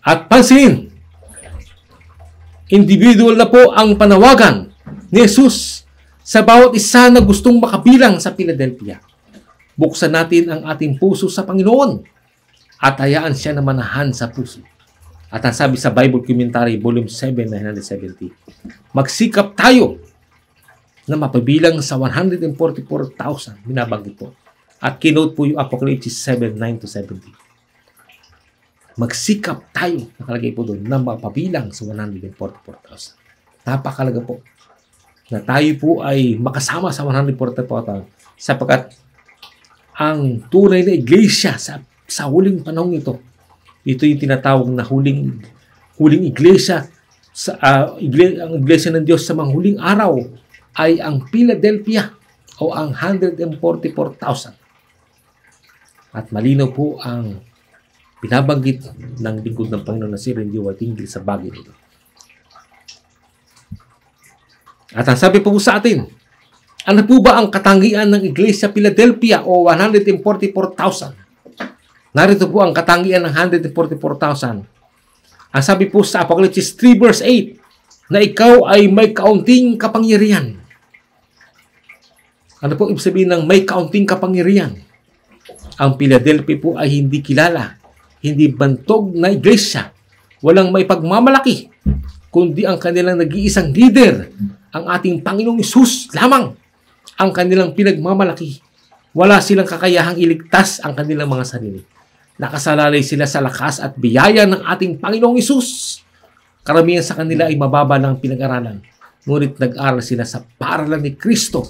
At pansin, individual na po ang panawagan ni Jesus sa bawat isa na gustong makabilang sa Philadelphia. Buksan natin ang ating puso sa Panginoon at hayaan siya na manahan sa puso. At ang sabi sa Bible Commentary, Volume 7, 970, Magsikap tayo na mapabilang sa 144,000, binabanggit po. At kinote po yung Apocalypse 7, 9 to 70 magsikap tayo, nakalagay po doon, na mapabilang sa 144,000. Napakalaga po na tayo po ay makasama sa 144,000 sapagkat ang tunay na iglesia sa sa huling panahong ito. Ito yung tinatawag na huling huling iglesia sa uh, igle- ang iglesia ng Diyos sa mga huling araw ay ang Philadelphia o ang 144,000. At malinaw po ang pinabanggit ng lingkod ng Panginoon na si Randy Whiting sa bagay nito. At ang sabi po sa atin, ano po ba ang katangian ng Iglesia Philadelphia o 144,000? Narito po ang katangian ng 144,000. Ang sabi po sa Apocalypse 3 verse 8 na ikaw ay may kaunting kapangyarihan. Ano po ibig sabihin ng may kaunting kapangyarihan? Ang Philadelphia po ay hindi kilala, hindi bantog na iglesia, walang may pagmamalaki, kundi ang kanilang nag-iisang leader, ang ating Panginoong Isus lamang, ang kanilang pinagmamalaki. Wala silang kakayahang iligtas ang kanilang mga sarili. Nakasalalay sila sa lakas at biyaya ng ating Panginoong Isus. Karamihan sa kanila ay mababa ng pinag-aralan. Ngunit nag-aral sila sa paralan ni Kristo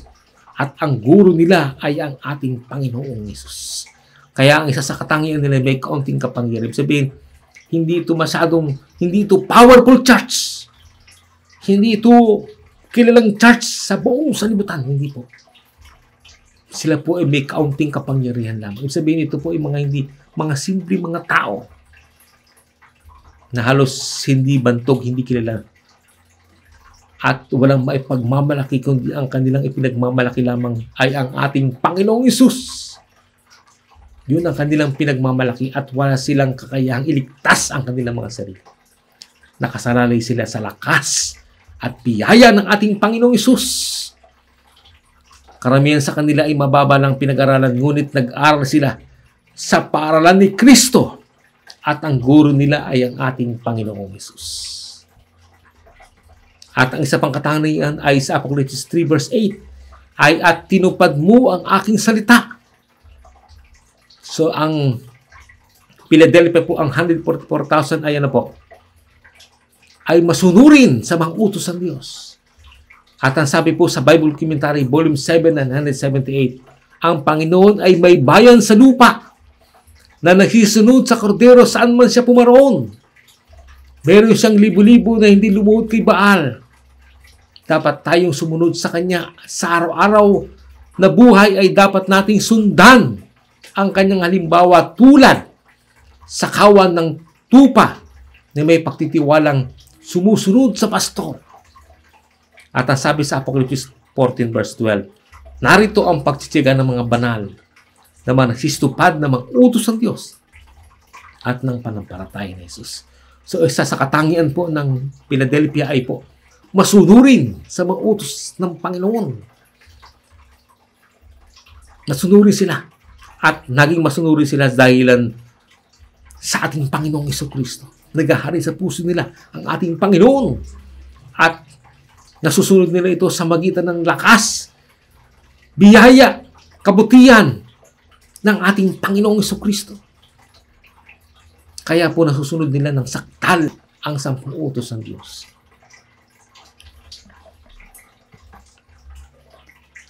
at ang guro nila ay ang ating Panginoong Isus. Kaya ang isa sa katangian nila may kaunting kapangyarihan. Sabihin, hindi ito masyadong, hindi ito powerful church. Hindi ito kilalang church sa buong salibutan. Hindi po sila po ay may kaunting kapangyarihan lamang. Ibig sabihin ito po ay mga hindi mga simple mga tao na halos hindi bantog, hindi kilala at walang maipagmamalaki kundi ang kanilang ipinagmamalaki lamang ay ang ating Panginoong Isus. Yun ang kanilang pinagmamalaki at wala silang kakayahang iligtas ang kanilang mga sarili. Nakasalalay sila sa lakas at biyaya ng ating Panginoong Isus. Karamihan sa kanila ay mababa lang pinag-aralan ngunit nag-aral sila sa paaralan ni Kristo at ang guro nila ay ang ating Panginoong Hesus. At ang isa pang katangian ay sa Apocalypse 3 verse 8 ay at tinupad mo ang aking salita. So ang Philadelphia po ang 144,000 ay ano po ay masunurin sa mga utos ng Diyos. At ang sabi po sa Bible Commentary Volume 7 and 178, ang Panginoon ay may bayan sa lupa na nakisunod sa kordero saan man siya pumaroon. Meron siyang libo-libo na hindi lumuhod kay Baal. Dapat tayong sumunod sa kanya sa araw-araw na buhay ay dapat nating sundan ang kanyang halimbawa tulad sa kawan ng tupa na may pagtitiwalang sumusunod sa pastor. At ang sabi sa Apocalypse 14 verse 12, narito ang pagtitiga ng mga banal na nagsistupad na mag-utos ng Diyos at ng panampalataya ni Jesus. So, isa sa katangian po ng Philadelphia ay po, masunurin sa mga utos ng Panginoon. Nasunurin sila. At naging masunurin sila dahilan sa ating Panginoong Iso Kristo. Nagahari sa puso nila ang ating Panginoon. At nasusunod nila ito sa magitan ng lakas, biyaya, kabutihan, ng ating Panginoong Kristo. Kaya po nasusunod nila ng saktal ang sampung utos ng Diyos.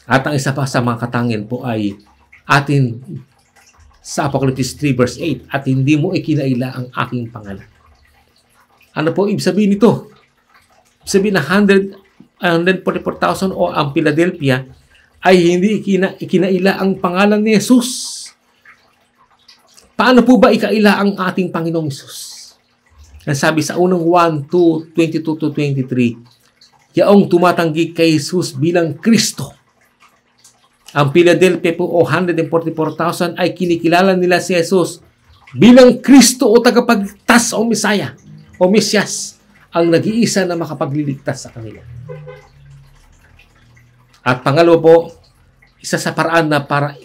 At ang isa pa sa mga katangin po ay atin sa Apocalypse 3 verse 8, at hindi mo ikinaila ang aking pangalan. Ano po ibig sabihin nito? Ibig sabihin na 144,000 o ang Philadelphia ay hindi ikina, ikinaila ang pangalan ni Jesus. Paano po ba ikaila ang ating Panginoong Isus? Ang sabi sa unang 1, 2, 22 to 23, Yaong tumatanggi kay Jesus bilang Kristo. Ang Philadelphia po o 144,000 ay kinikilala nila si Jesus bilang Kristo o tagapagtas o Misaya o Mesias ang nag-iisa na makapagliligtas sa kanila. At pangalawa po, isa sa paraan na para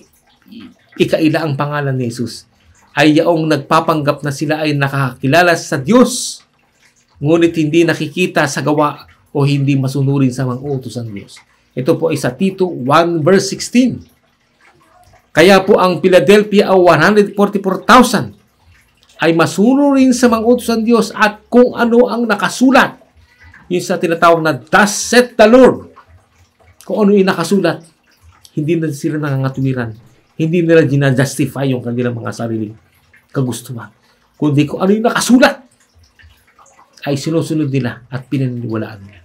ikaila ang pangalan ni Jesus ay yaong nagpapanggap na sila ay nakakilala sa Diyos, ngunit hindi nakikita sa gawa o hindi masunurin sa mga utos ng Diyos. Ito po ay sa Tito 1 verse 16. Kaya po ang Philadelphia o 144,000 ay masunurin sa mga utos ng Diyos at kung ano ang nakasulat. Yun sa tinatawag na Thus saith the Lord. Kung ano yung nakasulat, hindi na sila nangangatwiran hindi nila ginajustify yung kanilang mga sariling kagustuhan. Kundi kung ano yung nakasulat ay sinusunod nila at pinaniniwalaan nila.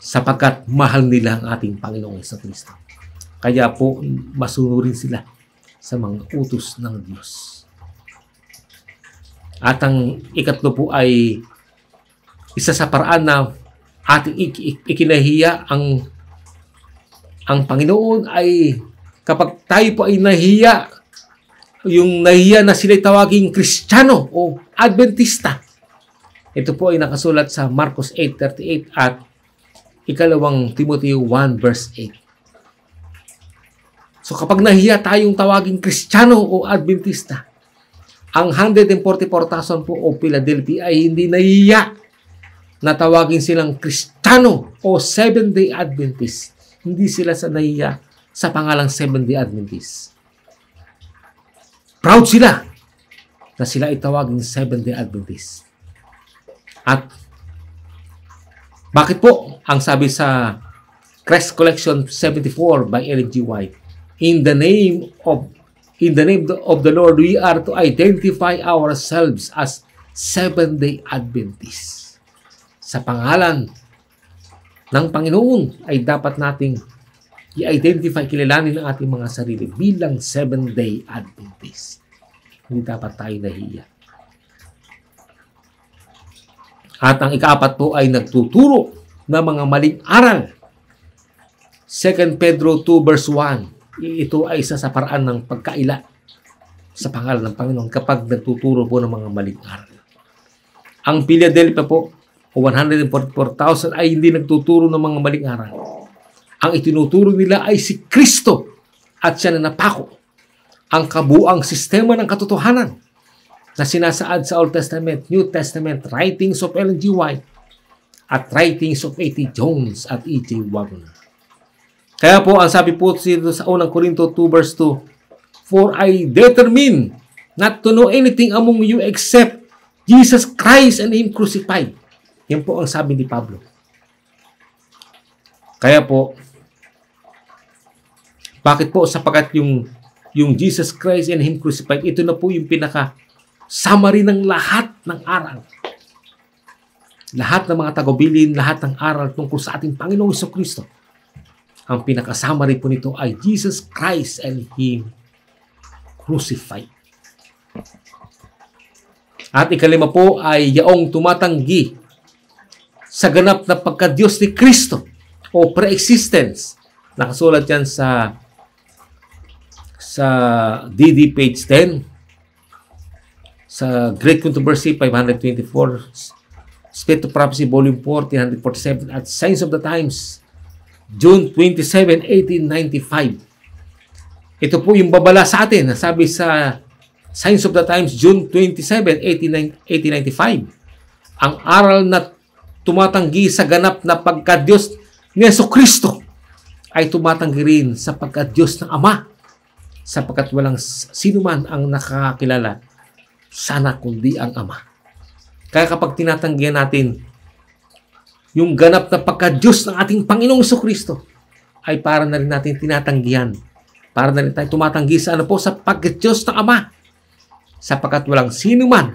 Sapagkat mahal nila ang ating Panginoong Isa Kristo. Kaya po masunurin sila sa mga utos ng Diyos. At ang ikatlo po ay isa sa paraan na ating ik- ikinahiya ang ang Panginoon ay kapag tayo po ay nahiya, yung nahiya na sila tawaging Kristiyano o Adventista. Ito po ay nakasulat sa Marcos 8.38 at ikalawang Timoteo 1 verse 8. So kapag nahiya tayong tawaging Kristiyano o Adventista, ang 144,000 po o Philadelphia ay hindi nahiya na tawagin silang Kristiyano o Seventh-day Adventist hindi sila sanay ah, sa pangalang Seventh-day Adventist. Proud sila na sila itawaging Seventh-day Adventist. At bakit po ang sabi sa Crest Collection 74 by Ellen G. White? In the name of in the name of the Lord, we are to identify ourselves as Seventh-day Adventists. Sa pangalan ng Panginoon ay dapat nating i-identify, kilalanin ang ating mga sarili bilang seven-day Adventist. Hindi dapat tayo nahiya. At ang ikaapat po ay nagtuturo ng mga maling aral. 2 Pedro 2 verse 1. Ito ay isa sa paraan ng pagkaila sa pangalan ng Panginoon kapag nagtuturo po ng mga maling aral. Ang Philadelphia po o 144,000 ay hindi nagtuturo ng mga maling aral. Ang itinuturo nila ay si Kristo at siya na napako. Ang kabuang sistema ng katotohanan na sinasaad sa Old Testament, New Testament, writings of Ellen G. White at writings of A.T. Jones at E.J. Wagner. Kaya po, ang sabi po dito sa unang Korinto 2 verse 2, For I determine not to know anything among you except Jesus Christ and Him crucified. Yan po ang sabi ni Pablo. Kaya po, bakit po? Sapagat yung, yung Jesus Christ and Him crucified, ito na po yung pinaka summary ng lahat ng aral. Lahat ng mga tagubilin, lahat ng aral tungkol sa ating Panginoong Iso Kristo. Ang pinaka-summary po nito ay Jesus Christ and Him crucified. At ikalima po ay yaong tumatanggi sa ganap na pagkadiyos ni Kristo o pre-existence. Nakasulat yan sa sa DD page 10 sa Great Controversy 524 Spirit of Prophecy Volume 4 347 at Signs of the Times June 27, 1895. Ito po yung babala sa atin, na sabi sa Signs of the Times, June 27, 1895. Ang aral na tumatanggi sa ganap na pagka-Diyos ni Yeso Kristo ay tumatanggi rin sa pagka-Diyos ng Ama sapagkat walang sino man ang nakakakilala sana kundi ang Ama. Kaya kapag tinatanggihan natin yung ganap na pagka-Diyos ng ating Panginoong Iso Kristo, ay para na rin natin tinatanggihan. Para na rin tayo tumatanggi sa ano po, sa pagka-Diyos ng Ama. Sapagkat walang sino man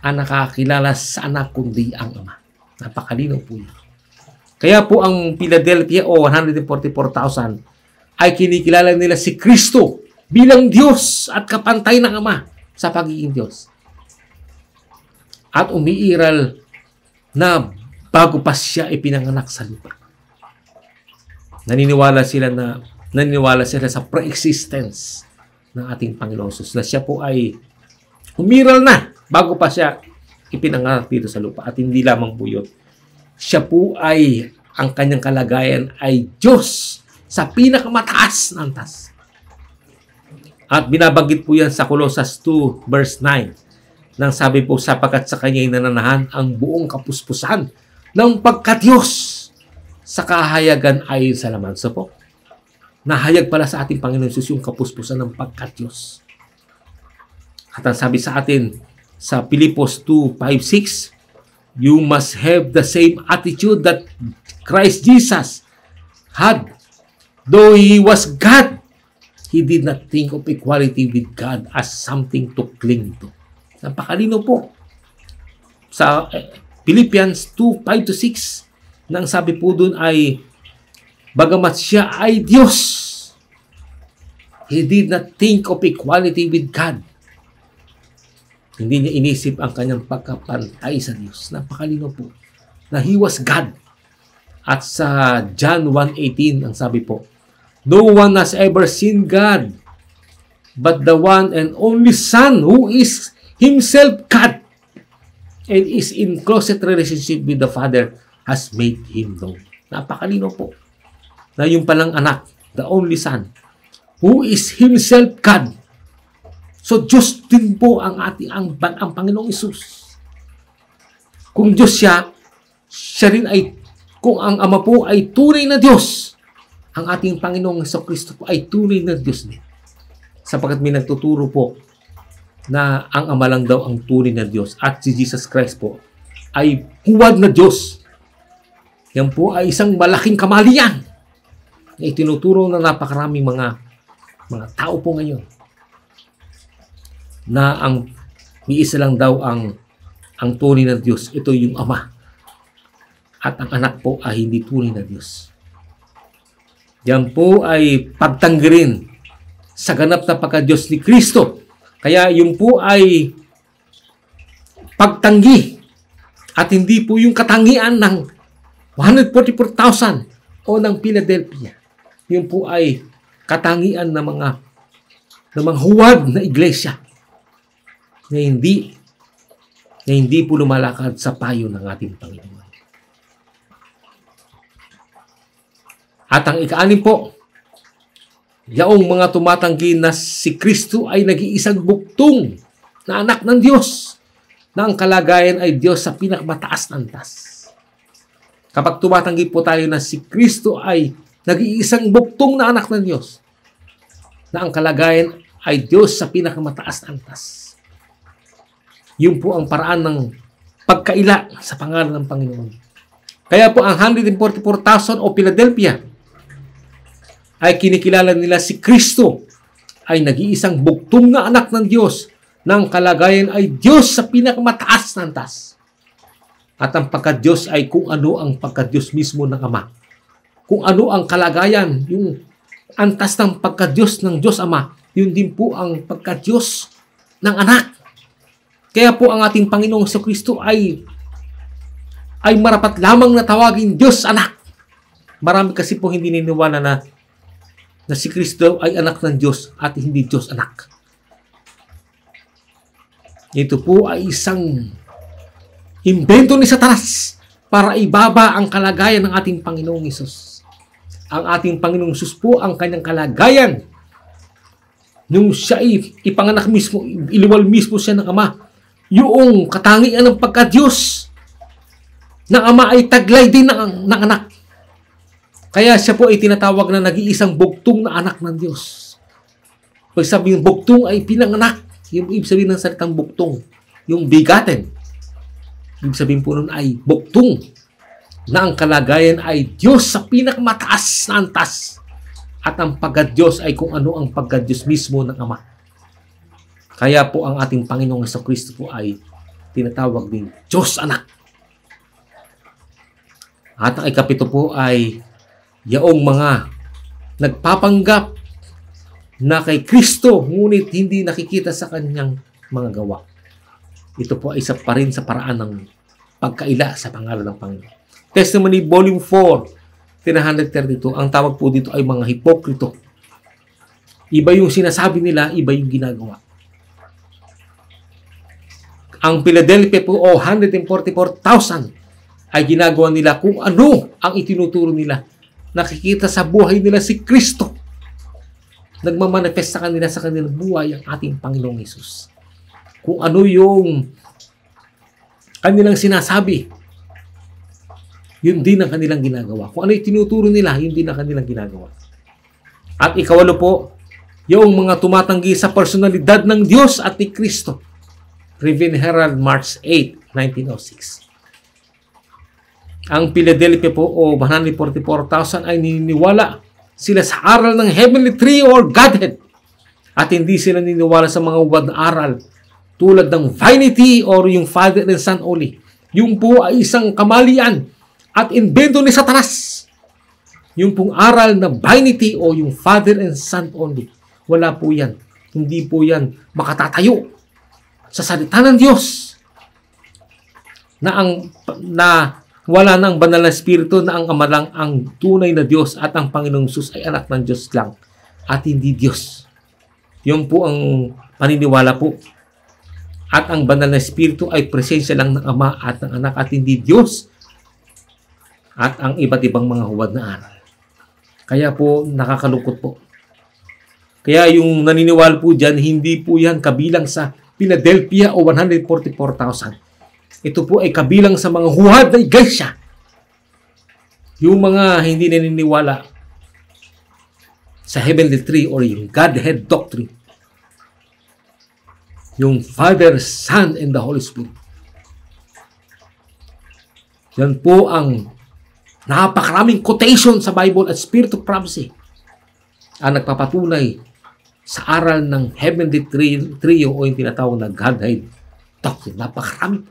ang nakakilala sa anak kundi ang Ama. Napakalinaw po niya. Kaya po ang Philadelphia o 144,000 ay kinikilala nila si Kristo bilang Diyos at kapantay ng Ama sa pagiging Diyos. At umiiral na bago pa siya ipinanganak sa lupa. Naniniwala sila na naniniwala sila sa pre-existence ng ating Panginoon Jesus na siya po ay umiral na bago pa siya ipinanganak dito sa lupa. At hindi lamang buyot. Siya po ay, ang kanyang kalagayan ay Diyos sa pinakamataas ng tas. At binabanggit po yan sa Colossus 2 verse 9. Nang sabi po, sapagat sa kanya ay nananahan ang buong kapuspusan ng pagkatiyos sa kahayagan ayon sa laman. So po, nahayag pala sa ating Panginoon Jesus yung kapuspusan ng pagkatyos. At ang sabi sa atin, sa Pilipos 2:5-6, you must have the same attitude that Christ Jesus had. Though he was God, he did not think of equality with God as something to cling to. Napakalino po. Sa eh, Philippians 2:5 6, nang sabi po doon ay bagamat siya ay Diyos, he did not think of equality with God hindi niya inisip ang kanyang pagkapantay sa Diyos. Napakalino po. Na he was God. At sa John 1.18, ang sabi po, No one has ever seen God, but the one and only Son who is himself God and is in close relationship with the Father has made him known. Napakalino po. Na yung palang anak, the only Son, who is himself God, So Diyos din po ang ating ang, ang Panginoong Isus. Kung Diyos siya, siya rin ay kung ang Ama po ay tunay na Diyos, ang ating Panginoong sa Kristo po ay tunay na Diyos din. Sapagkat may nagtuturo po na ang Ama lang daw ang tunay na Diyos at si Jesus Christ po ay huwad na Diyos. Yan po ay isang malaking kamalian na itinuturo na napakaraming mga mga tao po ngayon na ang iisa lang daw ang ang tunay na Diyos. Ito yung Ama. At ang anak po ay hindi tunay na Diyos. Yan po ay pagtanggi sa ganap na pagka-Diyos ni Kristo. Kaya yung po ay pagtanggi at hindi po yung katangian ng 144,000 o ng Philadelphia. Yung po ay katangian ng mga ng mga huwad na iglesia na hindi na hindi po lumalakad sa payo ng ating Panginoon. At ang ikaanim po, yaong mga tumatanggi na si Kristo ay nag-iisang buktong na anak ng Diyos na ang kalagayan ay Diyos sa pinakamataas ng antas. Kapag tumatanggi po tayo na si Kristo ay nag-iisang buktong na anak ng Diyos na ang kalagayan ay Diyos sa pinakamataas ng antas yun po ang paraan ng pagkaila sa pangalan ng Panginoon. Kaya po ang 144,000 o Philadelphia ay kinikilala nila si Kristo ay nag-iisang buktong na anak ng Diyos ng kalagayan ay Diyos sa pinakamataas ng tas. At ang pagka-Diyos ay kung ano ang pagka-Diyos mismo ng Ama. Kung ano ang kalagayan, yung antas ng pagka-Diyos ng Diyos Ama, yun din po ang pagka-Diyos ng anak. Kaya po ang ating Panginoong sa Kristo ay ay marapat lamang na tawagin Diyos anak. Marami kasi po hindi niniwala na na si Kristo ay anak ng Diyos at hindi Diyos anak. Ito po ay isang imbento ni Satanas para ibaba ang kalagayan ng ating Panginoong Isus. Ang ating Panginoong Isus po ang kanyang kalagayan nung siya ipanganak mismo, iliwal mismo siya ng Ama yung katangian ng pagka-Diyos na Ama ay taglay din ng, ng anak. Kaya siya po ay tinatawag na nag-iisang bugtong na anak ng Diyos. Pag sabi yung bugtong ay pinanganak, yung ibig sabihin ng salitang bugtong, yung bigatin. Ibig sabihin po nun ay bugtong na ang kalagayan ay Diyos sa pinakamataas na antas at ang pagka-Diyos ay kung ano ang pagka-Diyos mismo ng Ama. Kaya po ang ating Panginoong Heso Kristo po ay tinatawag din Diyos Anak. At ang ikapito po ay yaong mga nagpapanggap na kay Kristo ngunit hindi nakikita sa kanyang mga gawa. Ito po ay isa pa rin sa paraan ng pagkaila sa pangalan ng Panginoon. Testimony Volume 4, dito, ang tawag po dito ay mga hipokrito. Iba yung sinasabi nila, iba yung ginagawa. Ang Philadelphia po o oh, 144,000 ay ginagawa nila kung ano ang itinuturo nila. Nakikita sa buhay nila si Kristo. Nagmamanifest sa kanila sa kanilang buhay ang ating Panginoong Yesus. Kung ano yung kanilang sinasabi, yun din ang kanilang ginagawa. Kung ano itinuturo nila, yun din ang kanilang ginagawa. At ikawalo po, yung mga tumatanggi sa personalidad ng Diyos at ni Kristo Revin Herald, March 8, 1906. Ang Philadelphia po o 144,000 ay niniwala sila sa aral ng Heavenly Tree or Godhead at hindi sila niniwala sa mga wad aral tulad ng vanity or yung father and son only. Yung po ay isang kamalian at invento ni Satanas. Yung pong aral na vanity o yung father and son only. Wala po yan. Hindi po yan makatatayo sa salita ng Diyos na ang na wala nang banal na espiritu na ang ama ang tunay na Diyos at ang Panginoong Sus ay anak ng Diyos lang at hindi Diyos. Yun po ang paniniwala po. At ang banal na espiritu ay presensya lang ng ama at ng anak at hindi Diyos at ang iba't ibang mga huwad na aral. Kaya po nakakalungkot po. Kaya yung naniniwala po dyan, hindi po yan kabilang sa Philadelphia o 144,000. Ito po ay kabilang sa mga huhad na iglesia. Yung mga hindi naniniwala sa heavenly tree or yung Godhead doctrine. Yung Father, Son, and the Holy Spirit. Yan po ang napakaraming quotation sa Bible at Spirit of Prophecy ang nagpapatunay sa aral ng heavenly trio o yung tinatawag na Godhead doctrine. Napakarami.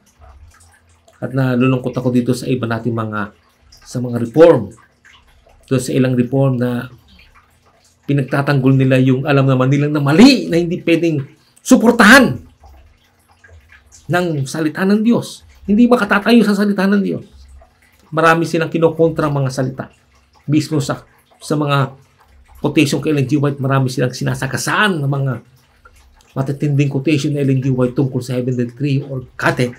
At nalulungkot ako dito sa iba nating mga sa mga reform. Doon sa ilang reform na pinagtatanggol nila yung alam naman nilang na mali na hindi pwedeng suportahan ng salita ng Diyos. Hindi makatatayo sa salita ng Diyos. Marami silang kinokontra mga salita. Bismo sa, sa mga quotation kay Ellen G. White, marami silang sinasakasaan ng mga matatinding quotation ni Ellen G. White tungkol sa Heavenly Tree or Kate.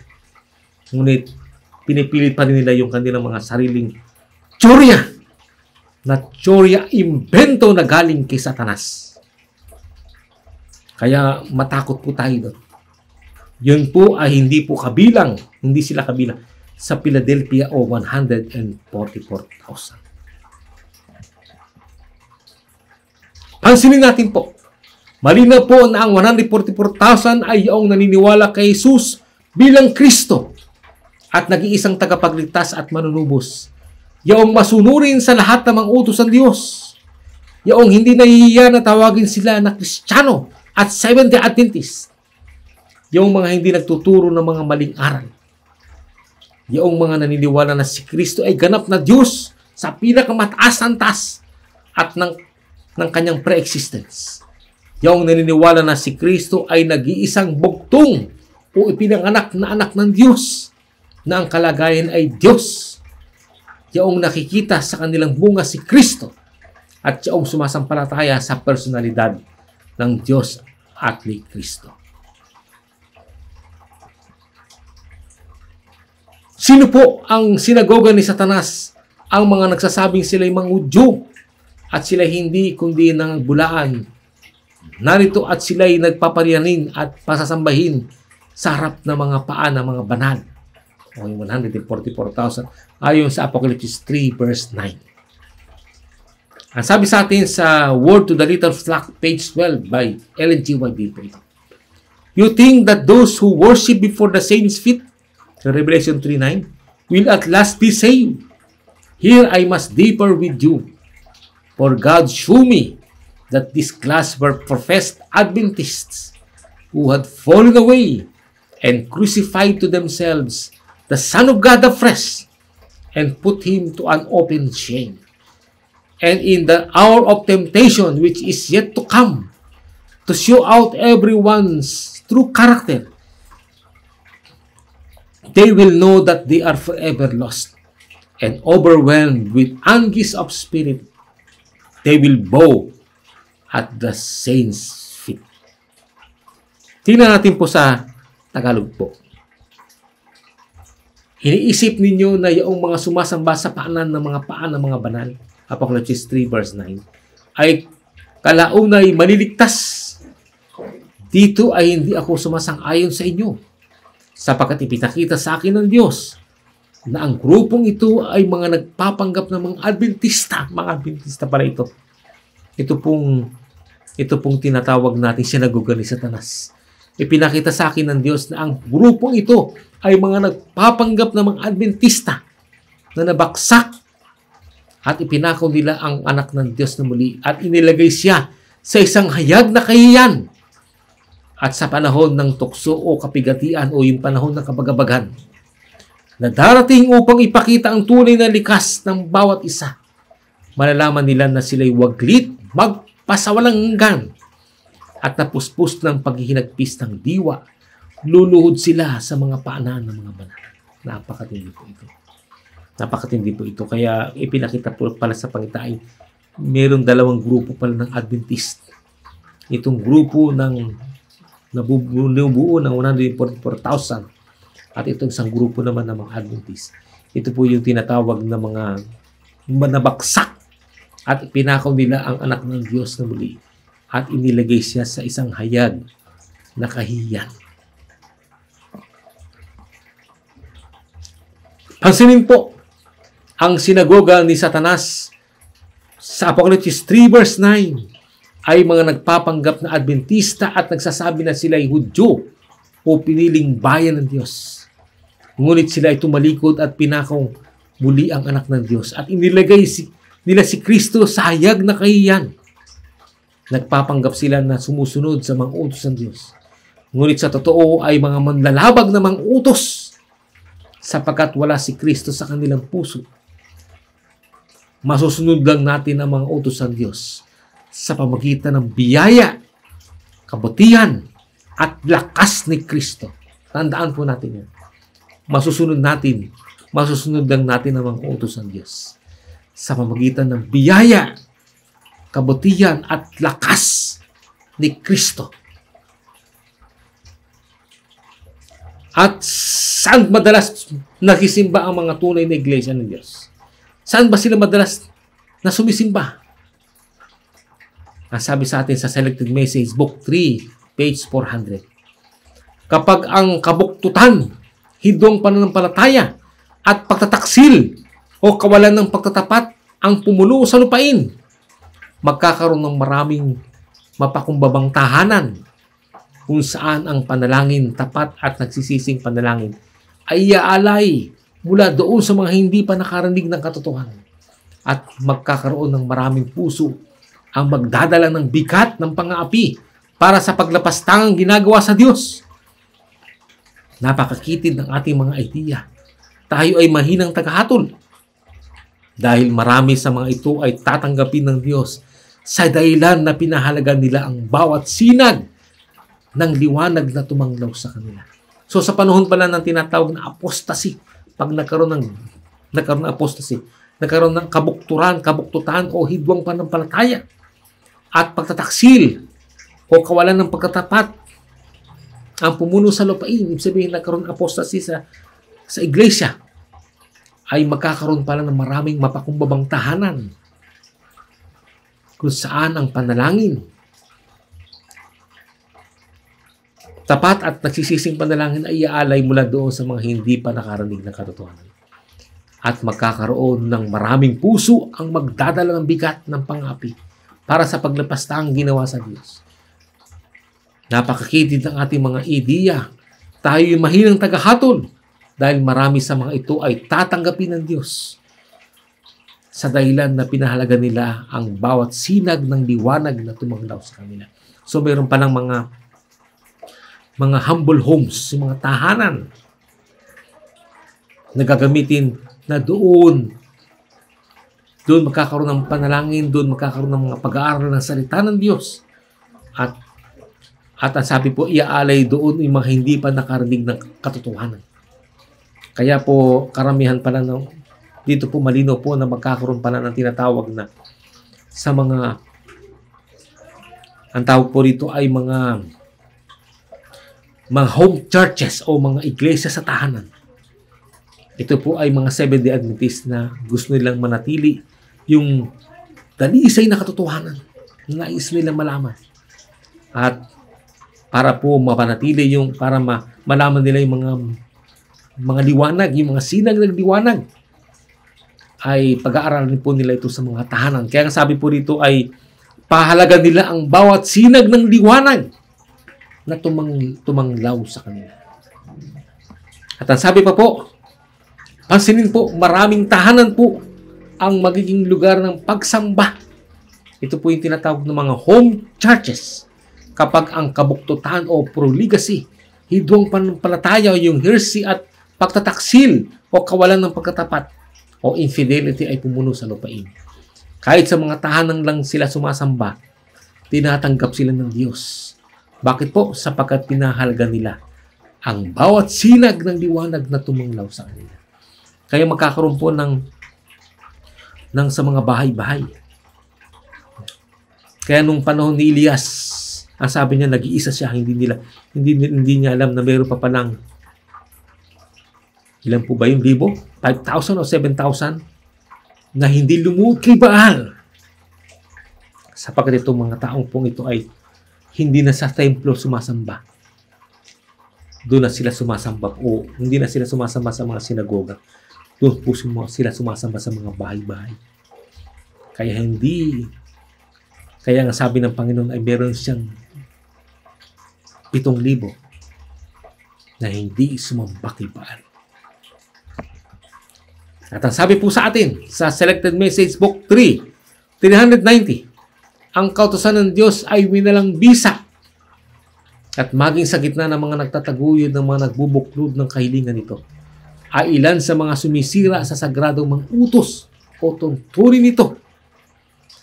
Ngunit, pinipilit pa rin nila yung kanilang mga sariling tsorya na tsorya imbento na galing kay Satanas. Kaya matakot po tayo doon. Yun po ay hindi po kabilang, hindi sila kabilang sa Philadelphia o 144,000. Pansinin natin po, malinaw po na ang 144,000 ay iyong naniniwala kay Jesus bilang Kristo at nag-iisang tagapagligtas at manunubos. Yaong masunurin sa lahat ng mga utos ng Diyos. Yaong hindi nahihiya na tawagin sila na Kristiyano at Seventh-day Adventist. Yaong mga hindi nagtuturo ng mga maling aral. Yaong mga naniniwala na si Kristo ay ganap na Diyos sa pinakamataas ng tas at ng ng kanyang pre-existence. Yung naniniwala na si Kristo ay nag-iisang bugtong o ipinanganak na anak ng Diyos na ang kalagayan ay Diyos. Yung nakikita sa kanilang bunga si Kristo at yung sumasampalataya sa personalidad ng Diyos at ni Kristo. Sino po ang sinagoga ni Satanas? Ang mga nagsasabing sila'y mga Udyo at sila hindi kundi ng bulaan. Narito at sila'y nagpaparyanin at pasasambahin sa harap ng mga paa ng mga banal. O yung 144,000 ayon sa Apocalypse 3 verse 9. Ang sabi sa atin sa Word to the Little Flock, page 12 by Ellen G. White Bilbao. You think that those who worship before the saints' feet, Revelation 3.9, will at last be saved. Here I must deeper with you. For God showed me that this class were professed Adventists who had fallen away and crucified to themselves the Son of God afresh and put him to an open shame. And in the hour of temptation which is yet to come, to show out everyone's true character, they will know that they are forever lost and overwhelmed with anguish of spirit They will bow at the saints' feet. Tingnan natin po sa Tagalog po. Iniisip ninyo na yung mga sumasamba sa paanan ng mga paan ng mga banal, Apocalypse 3 verse 9, ay kalaunay maliligtas. Dito ay hindi ako sumasang-ayon sa inyo, sapagkat ipinakita sa akin ng Diyos na ang grupong ito ay mga nagpapanggap ng mga Adventista. Mga Adventista pala ito. Ito pong, ito pong tinatawag natin sinagoga ni Satanas. Ipinakita sa akin ng Diyos na ang grupong ito ay mga nagpapanggap ng mga Adventista na nabaksak at ipinako nila ang anak ng Diyos na muli at inilagay siya sa isang hayag na kahiyan at sa panahon ng tukso o kapigatian o yung panahon ng kabagabagan na darating upang ipakita ang tunay na likas ng bawat isa. Malalaman nila na sila'y waglit, magpasawalang hanggan, at napuspos ng paghihinagpis ng diwa. Luluhod sila sa mga paanan ng mga banal. Napakatindi po ito. Napakatindi po ito. Kaya ipinakita po pala sa pangitain, mayroong dalawang grupo pala ng Adventist. Itong grupo ng nabubuo ng 144,000 at itong isang grupo naman ng mga Adventist, ito po yung tinatawag na mga manabaksak at pinakaw nila ang anak ng Diyos na muli at inilagay siya sa isang hayag na kahiyan. Pansinin po ang sinagoga ni Satanas sa Apocalypse 3 verse 9 ay mga nagpapanggap na Adventista at nagsasabi na sila ay Hudyo o piniling bayan ng Diyos. Ngunit sila ay tumalikod at pinakong muli ang anak ng Diyos at inilagay si, nila si Kristo sa hayag na kahiyan. Nagpapanggap sila na sumusunod sa mga utos ng Diyos. Ngunit sa totoo ay mga manlalabag na mga utos sapagkat wala si Kristo sa kanilang puso. Masusunod lang natin ang mga utos ng Diyos sa pamagitan ng biyaya, kabutihan, at lakas ni Kristo. Tandaan po natin yan masusunod natin, masusunod lang natin ang mga utos ng Diyos sa pamagitan ng biyaya, kabutihan at lakas ni Kristo. At saan madalas nakisimba ang mga tunay na iglesia ng Diyos? Saan ba sila madalas na sumisimba? Ang sabi sa atin sa Selected Message, Book 3, page 400. Kapag ang kabuktutan hidong pananampalataya at pagtataksil o kawalan ng pagtatapat ang pumulo sa lupain. Magkakaroon ng maraming mapakumbabang tahanan kung saan ang panalangin tapat at nagsisising panalangin ay iaalay mula doon sa mga hindi pa nakaranig ng katotohanan at magkakaroon ng maraming puso ang magdadala ng bigat ng pangaapi para sa paglapastangang ginagawa sa Diyos Napakakitid ng ating mga ideya. Tayo ay mahinang tagahatol. Dahil marami sa mga ito ay tatanggapin ng Diyos sa dahilan na pinahalaga nila ang bawat sinag ng liwanag na tumanglaw sa kanila. So sa panahon pala ng tinatawag na apostasy, pag nagkaroon ng nagkaroon ng apostasy, nagkaroon ng kabukturan, kabuktutan o hidwang panampalataya at pagtataksil o kawalan ng pagkatapat ang pumuno sa lupain, eh, ibig sabihin nagkaroon apostasy sa, sa iglesia, ay magkakaroon pala ng maraming mapakumbabang tahanan kung saan ang panalangin tapat at nagsisising panalangin ay iaalay mula doon sa mga hindi pa nakaranig ng katotohanan. At magkakaroon ng maraming puso ang magdadala ng bigat ng pangapi para sa paglapastang ginawa sa Diyos. Napakakitid ng ating mga ideya. Tayo yung mahinang tagahatol dahil marami sa mga ito ay tatanggapin ng Diyos sa dahilan na pinahalaga nila ang bawat sinag ng liwanag na tumanglaw sa kanila. So mayroon pa ng mga mga humble homes, yung mga tahanan na gagamitin na doon doon magkakaroon ng panalangin, doon magkakaroon ng mga pag-aaral ng salita ng Diyos. At at ang sabi po, iaalay doon yung mga hindi pa nakarinig ng katotohanan. Kaya po, karamihan pala ng, dito po malino po na magkakaroon pala ng tinatawag na sa mga ang tawag po dito ay mga mga home churches o mga iglesia sa tahanan. Ito po ay mga Seventh-day Adventist na gusto nilang manatili yung dalisay na katotohanan na nais nilang malaman. At para po mapanatili yung, para ma, malaman nila yung mga, mga liwanag, yung mga sinag ng liwanag ay pag-aaralan po nila ito sa mga tahanan. Kaya ang sabi po rito ay pahalaga nila ang bawat sinag ng liwanag na tumang, tumanglaw sa kanila. At ang sabi pa po, pansinin po, maraming tahanan po ang magiging lugar ng pagsamba. Ito po yung tinatawag ng mga home churches kapag ang kabuktutan o proligacy, hidwang panampalataya o yung heresy at pagtataksil o kawalan ng pagkatapat o infidelity ay pumuno sa lupain. Kahit sa mga tahanan lang sila sumasamba, tinatanggap sila ng Diyos. Bakit po? Sapagkat pinahalaga nila ang bawat sinag ng liwanag na tumanglaw sa kanila. Kaya magkakaroon po ng, ng sa mga bahay-bahay. Kaya nung panahon ni Elias, ang sabi niya, nag-iisa siya, hindi nila, hindi, hindi niya alam na mayroon pa palang ilan po ba yung libo? 5,000 o 7,000 na hindi lumutribaan sapagkat itong mga taong pong ito ay hindi na sa templo sumasamba. Doon na sila sumasamba o hindi na sila sumasamba sa mga sinagoga. Doon po sila sumasamba sa mga bahay-bahay. Kaya hindi. Kaya nga sabi ng Panginoon ay meron siyang pitong libo na hindi sumamba kay Baal. At ang sabi po sa atin sa Selected Message Book 3, 390, ang kautosan ng Diyos ay winalang bisa at maging sa gitna ng mga nagtataguyod ng mga nagbubuklod ng kahilingan nito ay ilan sa mga sumisira sa sagradong mga utos o tunturin nito.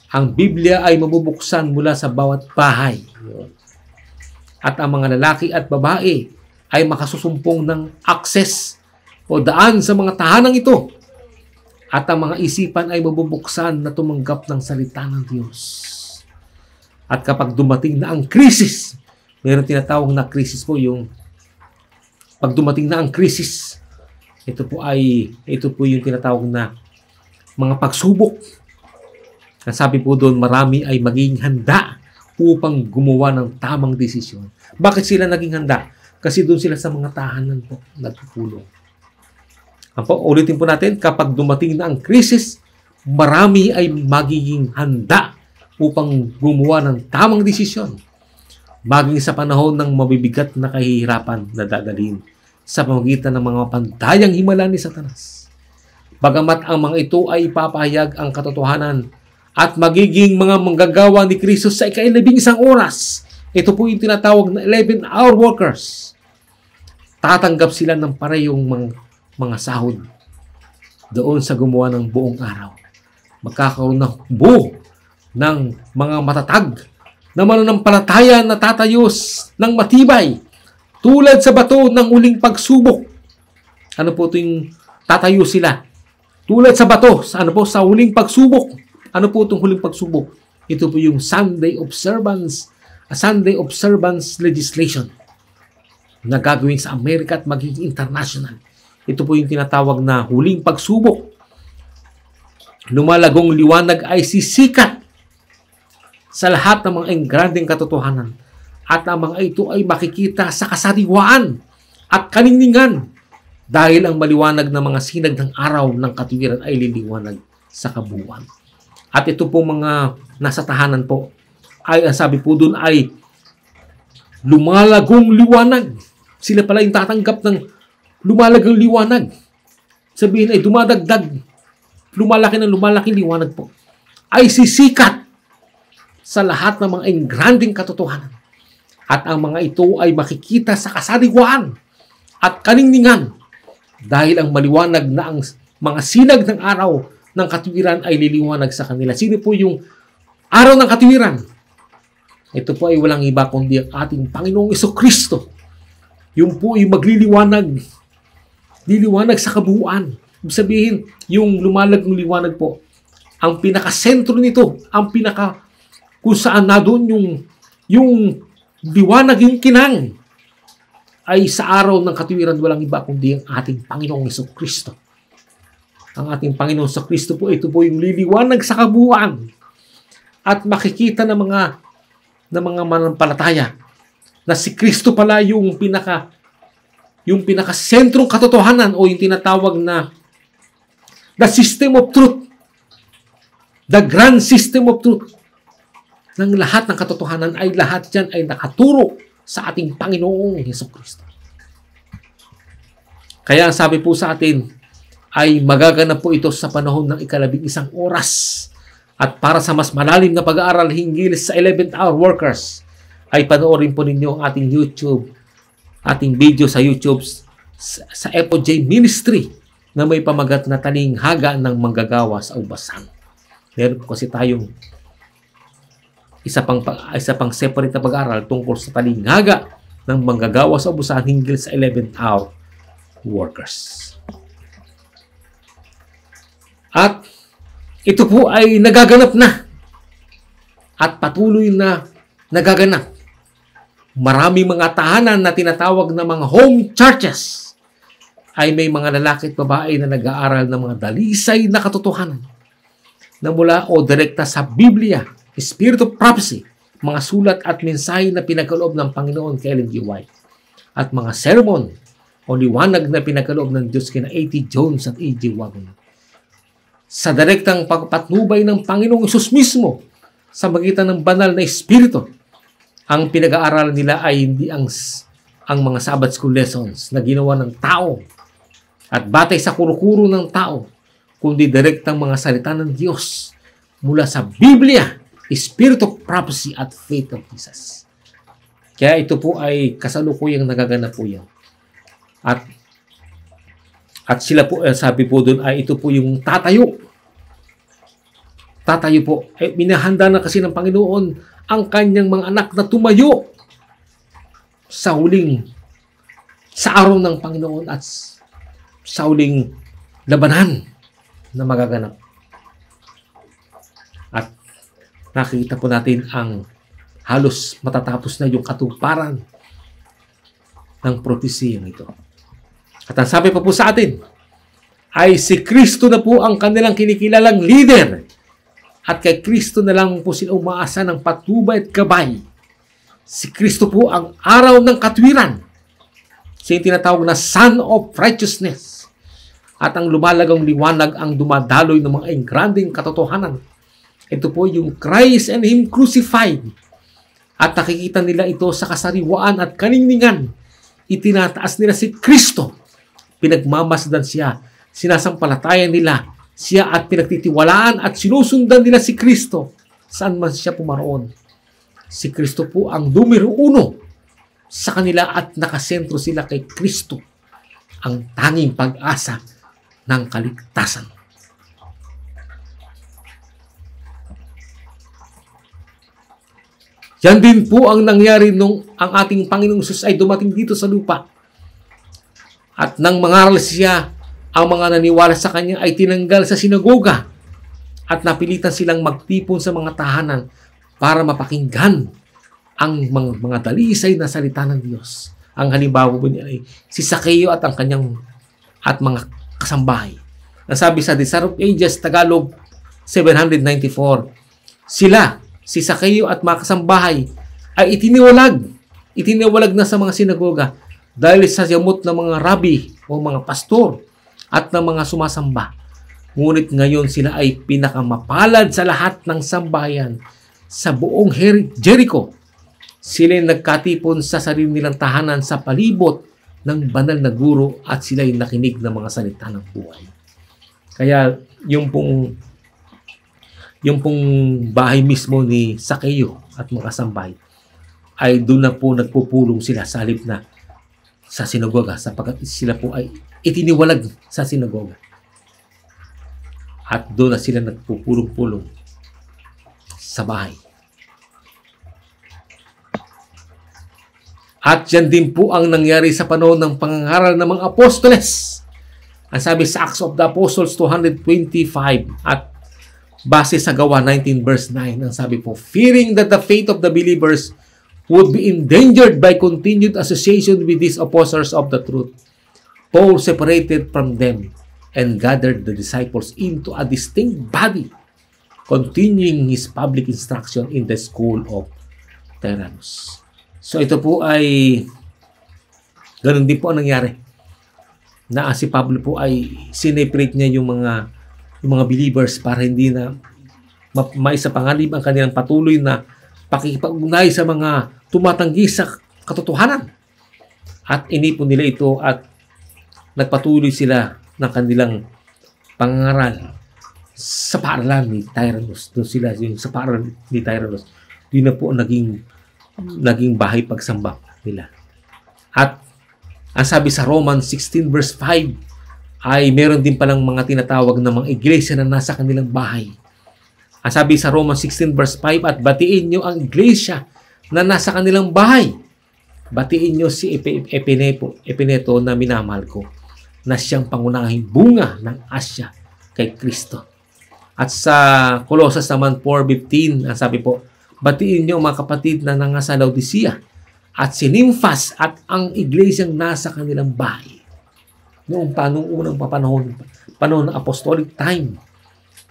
Ang Biblia ay mabubuksan mula sa bawat bahay. Yun at ang mga lalaki at babae ay makasusumpong ng access o daan sa mga tahanang ito at ang mga isipan ay mabubuksan na tumanggap ng salita ng Diyos. At kapag dumating na ang krisis, meron tinatawag na krisis po yung pag dumating na ang krisis, ito po ay ito po yung tinatawag na mga pagsubok. Ang sabi po doon, marami ay maging handa upang gumawa ng tamang desisyon. Bakit sila naging handa? Kasi doon sila sa mga tahanan po nagkukulong. Apo, ulitin po natin, kapag dumating na ang krisis, marami ay magiging handa upang gumawa ng tamang desisyon. Maging sa panahon ng mabibigat na kahihirapan na dadalhin sa pamagitan ng mga pandayang himala ni Satanas. Bagamat ang mga ito ay ipapahayag ang katotohanan at magiging mga manggagawa ni Kristo sa ikailabing isang oras. Ito po yung tinatawag na 11-hour workers. Tatanggap sila ng parehong mga, mga sahod doon sa gumawa ng buong araw. Magkakaroon ng buo ng mga matatag na mananampalataya na tatayos ng matibay tulad sa bato ng uling pagsubok. Ano po ito yung tatayo sila? Tulad sa bato, sa ano po, sa uling pagsubok ano po itong huling pagsubok? Ito po yung Sunday Observance, a ah, Sunday Observance Legislation na gagawin sa Amerika at magiging international. Ito po yung tinatawag na huling pagsubok. Lumalagong liwanag ay sisikat sa lahat ng mga engrandeng katotohanan at ang mga ito ay makikita sa kasariwaan at kaningningan dahil ang maliwanag ng mga sinag ng araw ng katwiran ay liliwanag sa kabuuan. At ito po mga nasa tahanan po, ay ang sabi po doon ay lumalagong liwanag. Sila pala yung tatanggap ng lumalagong liwanag. Sabihin ay dumadagdag, lumalaki ng lumalaki liwanag po. Ay sisikat sa lahat ng mga engranding katotohanan. At ang mga ito ay makikita sa kasariwaan at kaningningan dahil ang maliwanag na ang mga sinag ng araw ng katuwiran ay liliwanag sa kanila. Sino po yung araw ng katuwiran? Ito po ay walang iba kundi ang ating Panginoong Iso Kristo. Yung po yung magliliwanag. Liliwanag sa kabuuan. Ibig sabihin, yung lumalag ng liwanag po, ang pinakasentro nito, ang pinaka kung saan na doon yung, yung liwanag, yung kinang, ay sa araw ng katuwiran walang iba kundi ang ating Panginoong Iso Kristo ang ating Panginoon sa Kristo po, ito po yung liliwanag sa kabuuan at makikita ng mga ng mga manampalataya na si Kristo pala yung pinaka yung pinaka sentrong katotohanan o yung tinatawag na the system of truth the grand system of truth ng lahat ng katotohanan ay lahat yan ay nakaturo sa ating Panginoong Yeso Kristo. Kaya sabi po sa atin, ay magaganap po ito sa panahon ng ikalabing isang oras. At para sa mas malalim na pag-aaral hinggil sa 11th hour workers, ay panoorin po ninyo ang ating YouTube, ating video sa YouTube sa, FOJ Ministry na may pamagat na taning ng manggagawa sa ubasan. Meron po kasi tayong isa pang, isa pang separate na pag-aaral tungkol sa taling ng manggagawa sa ubasan hinggil sa 11th hour workers. At ito po ay nagaganap na at patuloy na nagaganap. Maraming mga tahanan na tinatawag na mga home churches ay may mga lalaki at babae na nag-aaral ng mga dalisay na katotohanan na mula o direkta sa Biblia, Spirit of Prophecy, mga sulat at mensahe na pinagkaloob ng Panginoon kay Ellen G. White, at mga sermon o liwanag na pinagkaloob ng Diyos kina A.T. Jones at A.G. Wagner sa direktang pagpatnubay ng Panginoong Isus mismo sa magitan ng banal na Espiritu. Ang pinag aaralan nila ay hindi ang, ang mga Sabbath School lessons na ginawa ng tao at batay sa kurukuro ng tao, kundi direktang mga salita ng Diyos mula sa Biblia, Spirit of Prophecy at Faith of Jesus. Kaya ito po ay kasalukuyang nagaganap po yan. At at sila po, eh, sabi po doon ay ito po yung tatayo tatayo po. Ay, minahanda na kasi ng Panginoon ang kanyang mga anak na tumayo sa huling sa araw ng Panginoon at sa huling labanan na magaganap. At nakikita po natin ang halos matatapos na yung katuparan ng propesiyang ito. At ang sabi pa po sa atin, ay si Kristo na po ang kanilang kinikilalang leader at kay Kristo na lang po sila umaasa ng patubay at gabay. Si Kristo po ang araw ng katwiran. Siya yung tinatawag na Son of Righteousness. At ang lumalagang liwanag ang dumadaloy ng mga engranding katotohanan. Ito po yung Christ and Him crucified. At nakikita nila ito sa kasariwaan at kaningningan. Itinataas nila si Kristo. Pinagmamasdan siya. Sinasampalatayan nila siya at pinagtitiwalaan at sinusundan nila si Kristo saan man siya pumaroon. Si Kristo po ang numero uno sa kanila at nakasentro sila kay Kristo ang tanging pag-asa ng kaligtasan. Yan din po ang nangyari nung ang ating Panginoong Sus ay dumating dito sa lupa. At nang mangaral siya ang mga naniwala sa kanya ay tinanggal sa sinagoga at napilitan silang magtipon sa mga tahanan para mapakinggan ang mga, mga dalisay na salita ng Diyos. Ang halimbawa po niya ay si Sakeo at ang kanyang at mga kasambahay. Nasabi sa Desire of Ages, Tagalog 794, sila, si Sakeo at mga kasambahay ay itiniwalag, itiniwalag na sa mga sinagoga dahil sa yamot ng mga rabi o mga pastor at ng mga sumasamba. Ngunit ngayon sila ay pinakamapalad sa lahat ng sambayan sa buong Jericho. Sila nagkatipon sa sarili nilang tahanan sa palibot ng banal na guro at sila ay nakinig ng mga salita ng buhay. Kaya yung pong yung pong bahay mismo ni Sakeo at mga sambay ay doon na po nagpupulong sila sa halip na sa sinagoga sapagkat sila po ay itiniwalag sa sinagoga. At doon na sila nagpupulong-pulong sa bahay. At yan din po ang nangyari sa panahon ng pangangaral ng mga apostoles. Ang sabi sa Acts of the Apostles 225 at base sa gawa 19 verse 9, ang sabi po, Fearing that the faith of the believers would be endangered by continued association with these apostles of the truth Paul separated from them and gathered the disciples into a distinct body, continuing his public instruction in the school of Tyrannus. So ito po ay ganun din po ang nangyari. Na si Pablo po ay sineprate niya yung mga yung mga believers para hindi na ma- maisa pangalib ang kanilang patuloy na pakikipag-ugnay sa mga tumatanggi sa katotohanan. At inipon nila ito at nagpatuloy sila ng kanilang pangaral sa paaralan ni Tyrannus. Doon sila yung sa paaralan ni Tyrannus. Yun na po ang naging, naging bahay pagsamba nila. At ang sabi sa Romans 16 verse 5 ay meron din palang mga tinatawag na mga iglesia na nasa kanilang bahay. Ang sabi sa Romans 16 verse 5 at batiin nyo ang iglesia na nasa kanilang bahay. Batiin nyo si Epinepo, Epineto na minamahal ko na siyang pangunahing bunga ng Asya kay Kristo. At sa Colossus naman 4.15, ang sabi po, Batiin niyo mga kapatid na nanga sa Laodicea at si Nymphas at ang iglesyang nasa kanilang bahay. Noong panong unang papanahon, panahon ng apostolic time,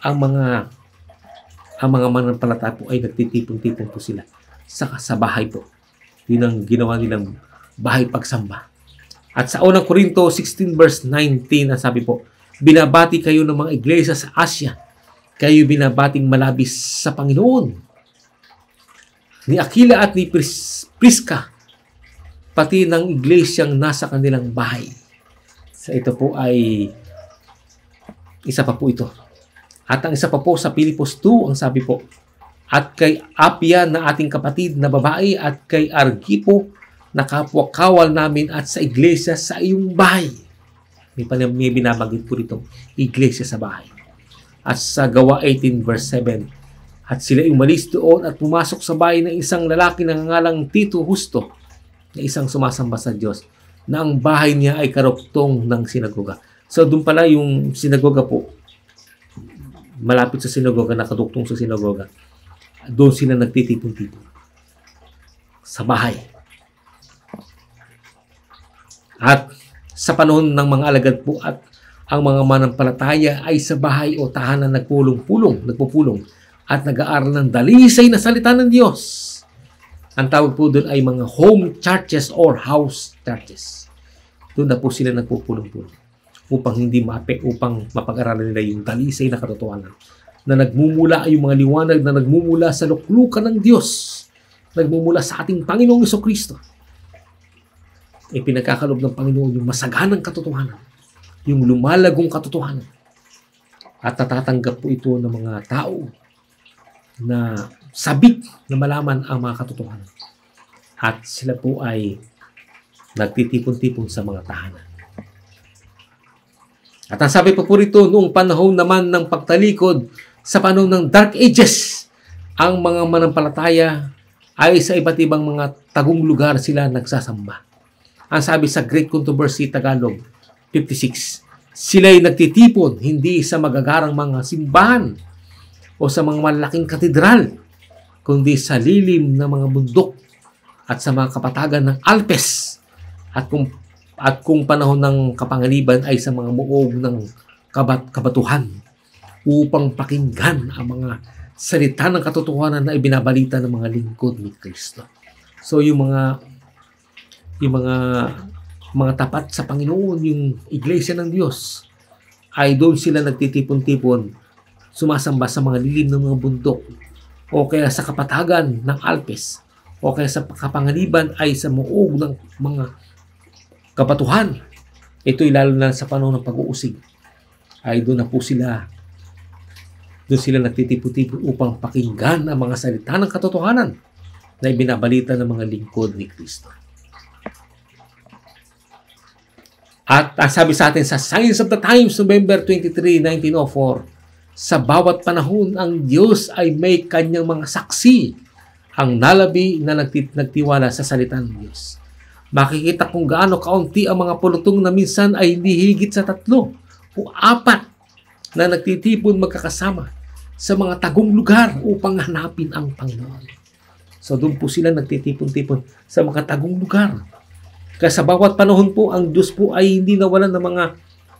ang mga ang mga mananampalataya po ay nagtitipon-tipon po sila sa, sa bahay po. Yun ang ginawa nilang bahay pagsamba at sa unang Korinto 16 verse 19 ang sabi po, binabati kayo ng mga iglesia sa Asia. Kayo binabating malabis sa Panginoon. Ni Aquila at ni Pris- Priska, pati ng iglesyang nasa kanilang bahay. Sa ito po ay isa pa po ito. At ang isa pa po sa Pilipos 2, ang sabi po, at kay Apia na ating kapatid na babae at kay Argipo na kapwa-kawal namin at sa iglesia sa iyong bahay. May, pala, may binabanggit po rito, iglesia sa bahay. At sa gawa 18 verse 7, At sila umalis doon at pumasok sa bahay ng isang lalaki na nangalang Tito Husto, na isang sumasamba sa Diyos, na ang bahay niya ay karuktong ng sinagoga. So doon pala yung sinagoga po, malapit sa sinagoga, nakaduktong sa sinagoga, doon sila nagtitipon-tipon sa bahay at sa panahon ng mga alagad po at ang mga manampalataya ay sa bahay o tahanan nagpulong-pulong, nagpupulong at nag-aaral ng dalisay na salita ng Diyos. Ang tawag po doon ay mga home churches or house churches. Doon na po sila nagpupulong-pulong upang hindi mape, upang mapag-aralan nila yung dalisay na katotohanan na nagmumula ay yung mga liwanag na nagmumula sa luklukan ng Diyos, nagmumula sa ating Panginoong Kristo ipinagkakalob ng Panginoon yung masaganang katotohanan, yung lumalagong katotohanan. At natatanggap po ito ng mga tao na sabik na malaman ang mga katotohanan. At sila po ay nagtitipon-tipon sa mga tahanan. At ang sabi pa po rito, noong panahon naman ng pagtalikod sa panahon ng Dark Ages, ang mga manampalataya ay sa iba't ibang mga tagong lugar sila nagsasamba ang sabi sa Great Controversy Tagalog 56. Sila'y nagtitipon hindi sa magagarang mga simbahan o sa mga malaking katedral, kundi sa lilim ng mga bundok at sa mga kapatagan ng Alpes at kung at kung panahon ng kapangaliban ay sa mga muog ng kabat kabatuhan upang pakinggan ang mga salita ng katotohanan na ibinabalita ng mga lingkod ni Kristo. So yung mga yung mga mga tapat sa Panginoon, yung iglesia ng Diyos, ay doon sila nagtitipon-tipon, sumasamba sa mga lilim ng mga bundok, o kaya sa kapatagan ng Alpes, o kaya sa kapanganiban ay sa muog ng mga kapatuhan. Ito'y lalo na sa panahon ng pag-uusig. Ay doon na po sila doon sila nagtitipon-tipon upang pakinggan ang mga salita ng katotohanan na ibinabalita ng mga lingkod ni Kristo. At sabi sa atin sa Science of the Times, November 23, 1904, sa bawat panahon ang Diyos ay may kanyang mga saksi ang nalabi na nagtit- nagtiwala sa salita ng Diyos. Makikita kung gaano kaunti ang mga pulutong na minsan ay hindi higit sa tatlo o apat na nagtitipon magkakasama sa mga tagong lugar upang hanapin ang Panginoon. So doon po sila nagtitipon-tipon sa mga tagong lugar kaya sa bawat panahon po, ang Diyos po ay hindi nawala ng mga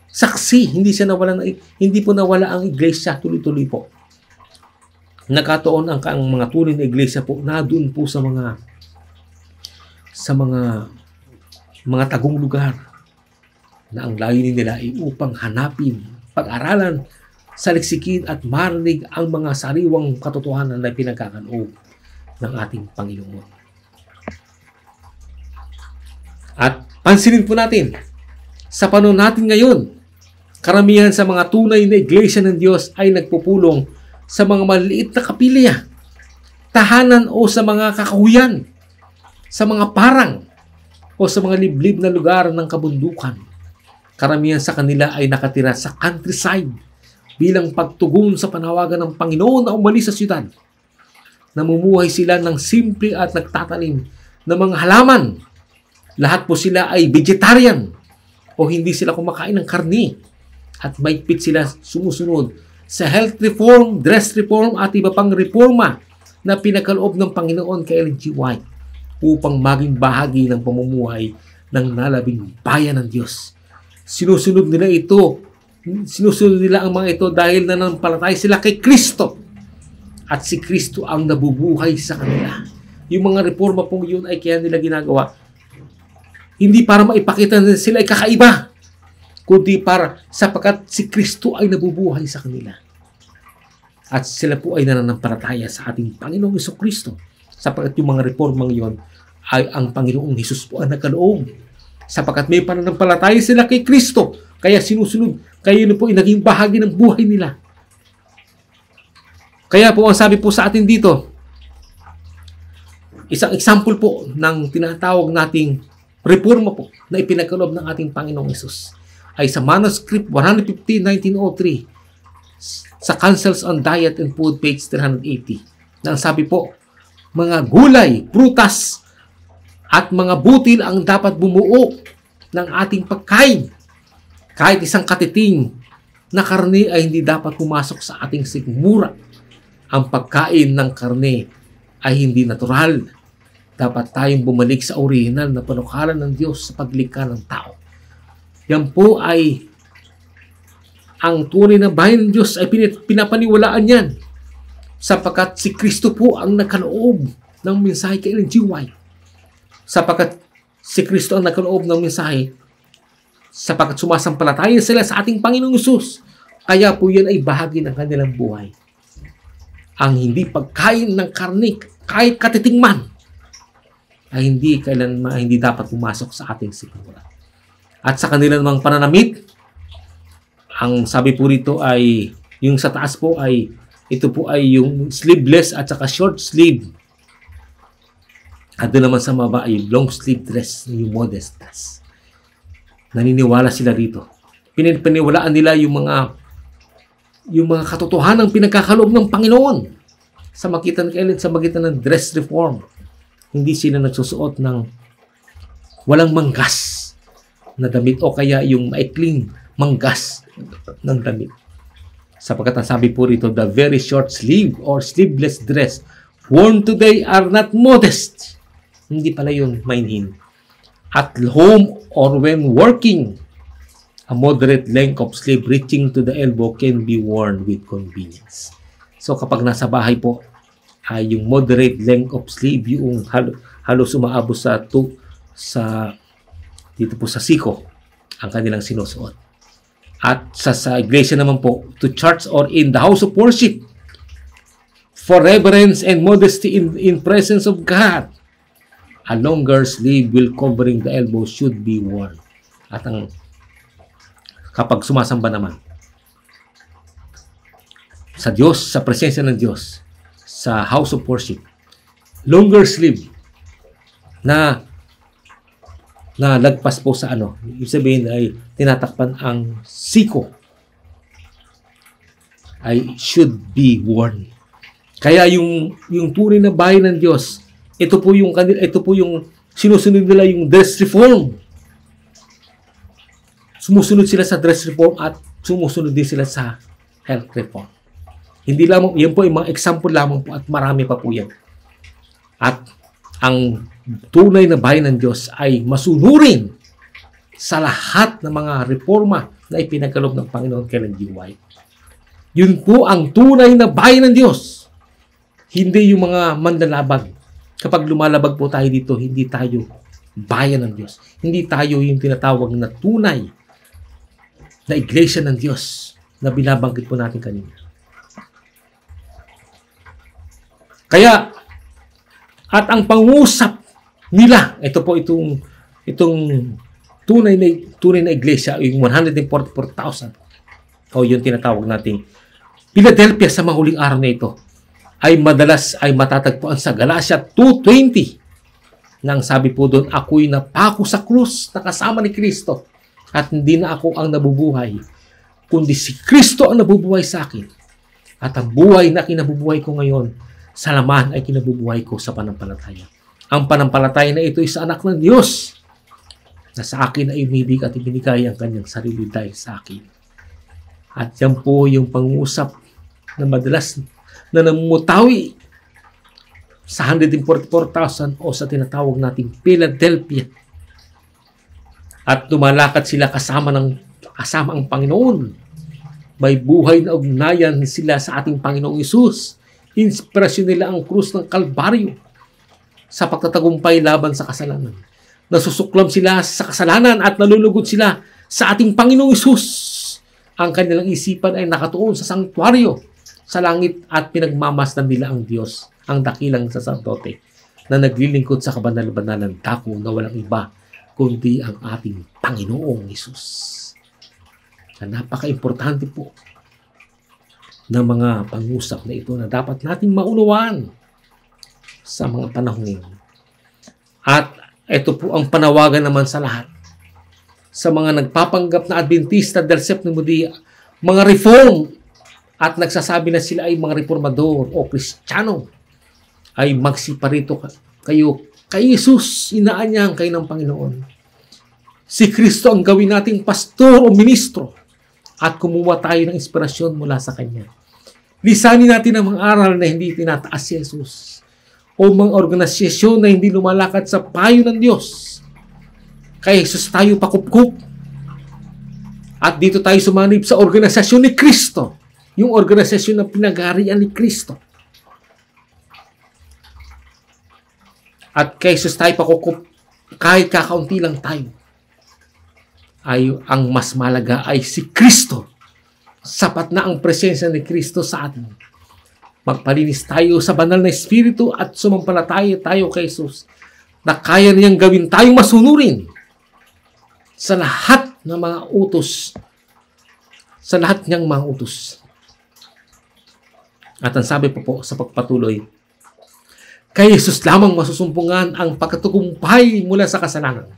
saksi. Hindi siya nawala ng, hindi po nawala ang iglesia. Tuloy-tuloy po. Nakatoon ang, ang mga tunay na iglesia po na doon po sa mga sa mga mga tagong lugar na ang layunin nila ay upang hanapin, pag-aralan, saliksikin at marinig ang mga sariwang katotohanan na pinagkakaloob ng ating Panginoon. Pansinin po natin, sa panahon natin ngayon, karamihan sa mga tunay na iglesia ng Diyos ay nagpupulong sa mga maliit na kapilya, tahanan o sa mga kakahuyan, sa mga parang o sa mga liblib na lugar ng kabundukan. Karamihan sa kanila ay nakatira sa countryside bilang pagtugon sa panawagan ng Panginoon na umalis sa siyudad. Namumuhay sila ng simple at nagtatanim ng mga halaman lahat po sila ay vegetarian o hindi sila kumakain ng karni. At maigpit sila sumusunod sa health reform, dress reform at iba pang reforma na pinakaloob ng Panginoon kay Ellen G. White upang maging bahagi ng pamumuhay ng nalabing bayan ng Diyos. Sinusunod nila ito. Sinusunod nila ang mga ito dahil nanampalatay sila kay Kristo. At si Kristo ang nabubuhay sa kanila. Yung mga reforma po yun ay kaya nila ginagawa hindi para maipakita na sila ay kakaiba, kundi para sapagkat si Kristo ay nabubuhay sa kanila. At sila po ay nananampalataya sa ating Panginoong Iso Kristo sapagkat yung mga reformang yon ay ang Panginoong Hesus po ang nagkaloob sapagkat may pananampalataya sila kay Kristo kaya sinusunod kaya yun po ay naging bahagi ng buhay nila. Kaya po ang sabi po sa atin dito, isang example po ng tinatawag nating reforma po na ipinagkalob ng ating Panginoong Yesus ay sa manuscript 115-1903 sa Councils on Diet and Food page 380 na ang sabi po, mga gulay, prutas, at mga butil ang dapat bumuo ng ating pagkain. Kahit isang katiting na karne ay hindi dapat pumasok sa ating sigmura. Ang pagkain ng karne ay hindi natural dapat tayong bumalik sa orihinal na panukala ng Diyos sa paglikha ng tao. Yan po ay ang tunay na bayan ng Diyos ay pinapaniwalaan yan sapagkat si Kristo po ang nagkaloob ng mensahe kay Ellen G. White. Sapagkat si Kristo ang nagkaloob ng mensahe sapagkat sumasampalataya sila sa ating Panginoong Isus. Kaya po yan ay bahagi ng kanilang buhay. Ang hindi pagkain ng karnik kahit katitingman ay hindi kailan ay hindi dapat pumasok sa ating sikmura. At sa kanila namang pananamit, ang sabi po rito ay yung sa taas po ay ito po ay yung sleeveless at saka short sleeve. At doon naman sa baba ay long sleeve dress, yung modest dress. Naniniwala sila dito. Pinipaniwalaan nila yung mga yung mga katotohanan ng pinagkakaloob ng Panginoon sa makitan kailan sa magitan ng dress reform hindi sila nagsusuot ng walang manggas na damit o kaya yung maikling manggas ng damit. Sapagkat ang sabi po rito, the very short sleeve or sleeveless dress worn today are not modest. Hindi pala yun mainhin. At home or when working, a moderate length of sleeve reaching to the elbow can be worn with convenience. So kapag nasa bahay po, uh, yung moderate length of sleeve yung halo, halos umaabot sa to, sa dito po sa siko ang kanilang sinusuot. At sa, sa iglesia naman po, to church or in the house of worship, for reverence and modesty in, in presence of God. A longer sleeve will covering the elbow should be worn. At ang kapag sumasamba naman, sa Diyos, sa presensya ng Diyos, sa House of Worship. Longer sleeve na na lagpas po sa ano. Ibig sabihin ay tinatakpan ang siko I should be worn. Kaya yung yung tunay na bayan ng Diyos, ito po yung kanila, ito po yung sinusunod nila yung dress reform. Sumusunod sila sa dress reform at sumusunod din sila sa health reform. Hindi lamang, yan po yung mga example lamang po at marami pa po yan. At ang tunay na bayan ng Diyos ay masunurin sa lahat ng mga reforma na ipinagkalob ng Panginoon kay G. White. Yun po ang tunay na bayan ng Diyos. Hindi yung mga mandalabag. Kapag lumalabag po tayo dito, hindi tayo bayan ng Diyos. Hindi tayo yung tinatawag na tunay na iglesia ng Diyos na binabanggit po natin kanina. Kaya, at ang pangusap nila, ito po itong, itong tunay na, tunay na iglesia, yung 144,000, o yung tinatawag nating Philadelphia sa mahuling araw na ito, ay madalas ay matatagpuan sa Galatia 2.20 nang sabi po doon, ako'y napako sa krus na kasama ni Kristo at hindi na ako ang nabubuhay, kundi si Kristo ang nabubuhay sa akin. At ang buhay na kinabubuhay ko ngayon sa laman ay kinabubuhay ko sa panampalataya. Ang panampalataya na ito ay sa anak ng Diyos na sa akin ay umibig at ibinigay ang kanyang sarili dahil sa akin. At yan po yung pangusap na madalas na namumutawi sa 144,000 o sa tinatawag nating Philadelphia. At lumalakad sila kasama ng kasama ang Panginoon. May buhay na ugnayan sila sa ating Panginoong Isus inspirasyon nila ang krus ng Kalbaryo sa pagtatagumpay laban sa kasalanan. Nasusuklam sila sa kasalanan at nalulugod sila sa ating Panginoong Isus. Ang kanilang isipan ay nakatuon sa sangtuaryo sa langit at pinagmamasdan nila ang Diyos, ang dakilang sasandote na naglilingkod sa kabanal-banalan dako na walang iba kundi ang ating Panginoong Isus. Na napaka-importante po ng mga pangusap na ito na dapat nating maunawaan sa mga panahon ngayon. At ito po ang panawagan naman sa lahat. Sa mga nagpapanggap na Adventista del Septimo Dia, mga reform at nagsasabi na sila ay mga reformador o kristyano ay magsiparito kayo kay Jesus, inaanyang kayo ng Panginoon. Si Kristo ang gawin nating pastor o ministro at kumuha tayo ng inspirasyon mula sa Kanya. Lisanin natin ang mga aral na hindi tinataas si Jesus o mga organisasyon na hindi lumalakad sa payo ng Diyos. Kay Jesus tayo pakupkup. At dito tayo sumanib sa organisasyon ni Kristo. Yung organisasyon ng pinagarian ni Kristo. At kay Jesus tayo pakukup kahit kakaunti lang tayo ay ang mas malaga ay si Kristo. Sapat na ang presensya ni Kristo sa atin. Magpalinis tayo sa banal na Espiritu at sumampalataya tayo kay Jesus na kaya niyang gawin tayong masunurin sa lahat ng mga utos, sa lahat niyang mga utos. At ang sabi pa po, po sa pagpatuloy, kay Jesus lamang masusumpungan ang pagkatukumpay mula sa kasalanan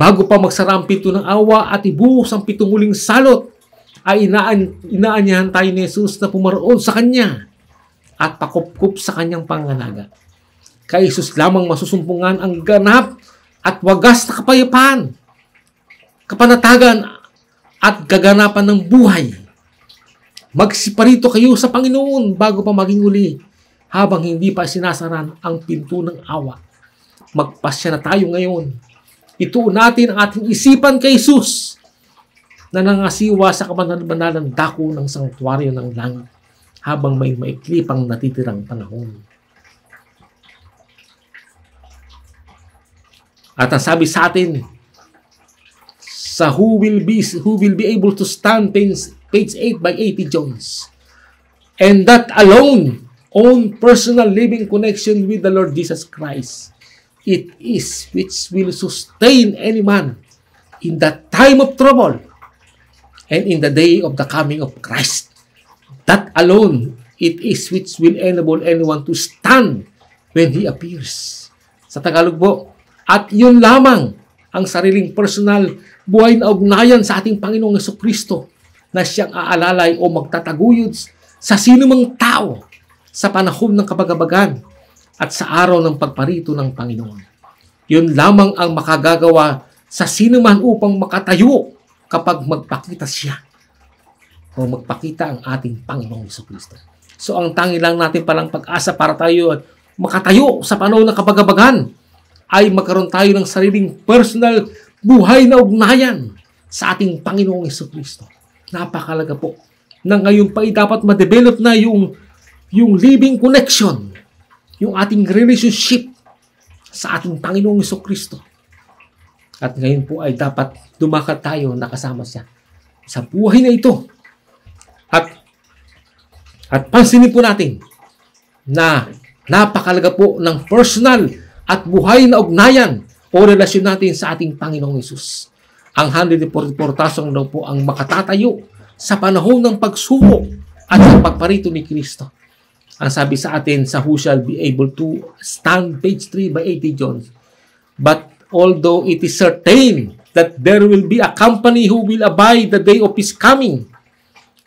Bago pa magsara ang pinto ng awa at ibuhos ang pitong huling salot, ay inaan, inaanyahan tayo ni Jesus na pumaroon sa Kanya at pakupkup sa Kanyang panganaga. Kay Jesus lamang masusumpungan ang ganap at wagas na kapayapaan, kapanatagan at gaganapan ng buhay. Magsiparito kayo sa Panginoon bago pa maging uli habang hindi pa sinasaran ang pinto ng awa. Magpasya na tayo ngayon ito natin ating isipan kay Jesus na nangasiwa sa ng dako ng sangtuwaryo ng langit habang may maikli pang natitirang panahon. At ang sabi sa atin, sa who will be who will be able to stand page, page 8 by 80 Jones. And that alone own personal living connection with the Lord Jesus Christ it is which will sustain any man in the time of trouble and in the day of the coming of Christ. That alone it is which will enable anyone to stand when He appears. Sa Tagalog po, at yun lamang ang sariling personal buhay na ugnayan sa ating Panginoong Yeso Kristo na siyang aalalay o magtataguyod sa sinumang tao sa panahon ng kabagabagan at sa araw ng pagparito ng Panginoon. Yun lamang ang makagagawa sa sinuman upang makatayo kapag magpakita siya o magpakita ang ating Panginoong Iso Kristo. So ang tangi lang natin palang pag-asa para tayo at makatayo sa panahon ng kabagabagan ay magkaroon tayo ng sariling personal buhay na ugnayan sa ating Panginoong Iso Kristo. Napakalaga po na ngayon pa dapat ma-develop na yung, yung living connection yung ating relationship sa ating Panginoong Iso Kristo. At ngayon po ay dapat dumakat tayo nakasama siya sa buhay na ito. At at pansinin po natin na napakalaga po ng personal at buhay na ugnayan o relasyon natin sa ating Panginoong Isus. Ang 144 tasong daw po ang makatatayo sa panahon ng pagsubok at sa pagparito ni Kristo. Ang sabi sa atin sa who shall be able to stand, page 3 by 80 Jones. But although it is certain that there will be a company who will abide the day of his coming,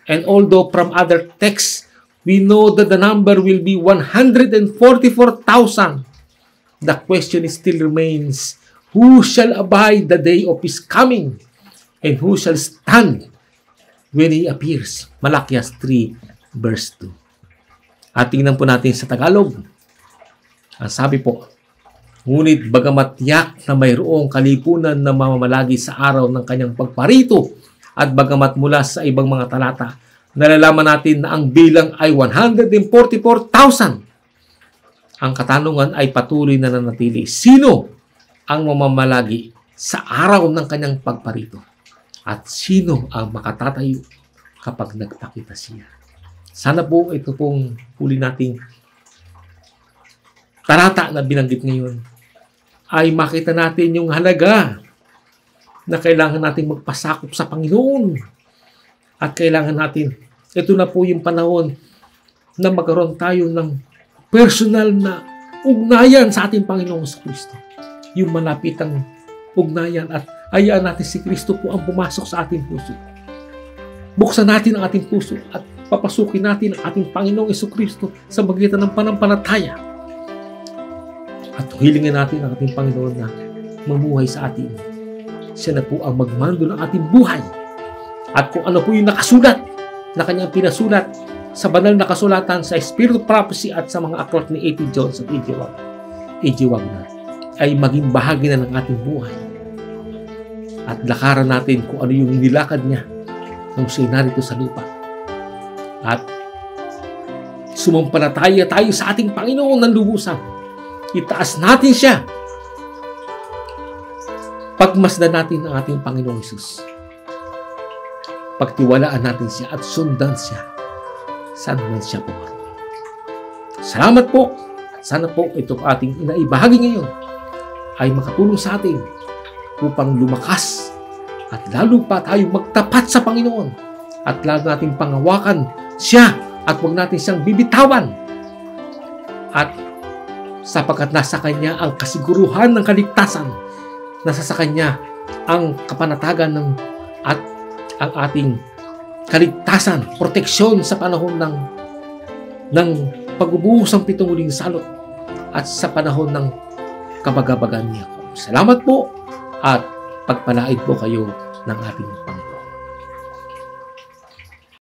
and although from other texts we know that the number will be 144,000, the question still remains, who shall abide the day of his coming? And who shall stand when he appears? Malakias 3 verse 2. At tingnan po natin sa Tagalog. Ang sabi po, Ngunit bagamat yak na mayroong kalipunan na mamamalagi sa araw ng kanyang pagparito at bagamat mula sa ibang mga talata, nalalaman natin na ang bilang ay 144,000. Ang katanungan ay patuloy na nanatili. Sino ang mamamalagi sa araw ng kanyang pagparito? At sino ang makatatayo kapag nagpakita siya? Sana po ito pong huli nating tarata na binanggit ngayon ay makita natin yung halaga na kailangan natin magpasakop sa Panginoon. At kailangan natin, ito na po yung panahon na magkaroon tayo ng personal na ugnayan sa ating Panginoong sa Kristo. Yung malapitang ugnayan at ayaan natin si Kristo po ang pumasok sa ating puso. Buksan natin ang ating puso at papasukin natin ang ating Panginoong Kristo sa magitan ng panampalataya. At hilingin natin ang ating Panginoon na mamuhay sa atin. Siya na po ang magmando ng ating buhay. At kung ano po yung nakasulat na kanyang pinasulat sa banal na kasulatan sa Spirit of Prophecy at sa mga aklat ni A.T. Jones at A.J. Wagner, Wagner ay maging bahagi na ng ating buhay. At lakaran natin kung ano yung nilakad niya nung siya narito sa lupa at sumampalataya tayo sa ating Panginoon ng lubusan. Itaas natin siya. Pagmasdan natin ang ating Panginoong Isus. Pagtiwalaan natin siya at sundan siya saan man siya pumarap. Salamat po sana po itong ating inaibahagi ngayon ay makatulong sa atin upang lumakas at lalo pa tayo magtapat sa Panginoon at lalo nating pangawakan siya at huwag natin siyang bibitawan. At sapagkat nasa Kanya ang kasiguruhan ng kaligtasan, nasa sa Kanya ang kapanatagan ng at ang ating kaligtasan, proteksyon sa panahon ng ng pagbubuhos ng pitong uling salot at sa panahon ng kabagabagan niya. Salamat po at pagpalaid po kayo ng ating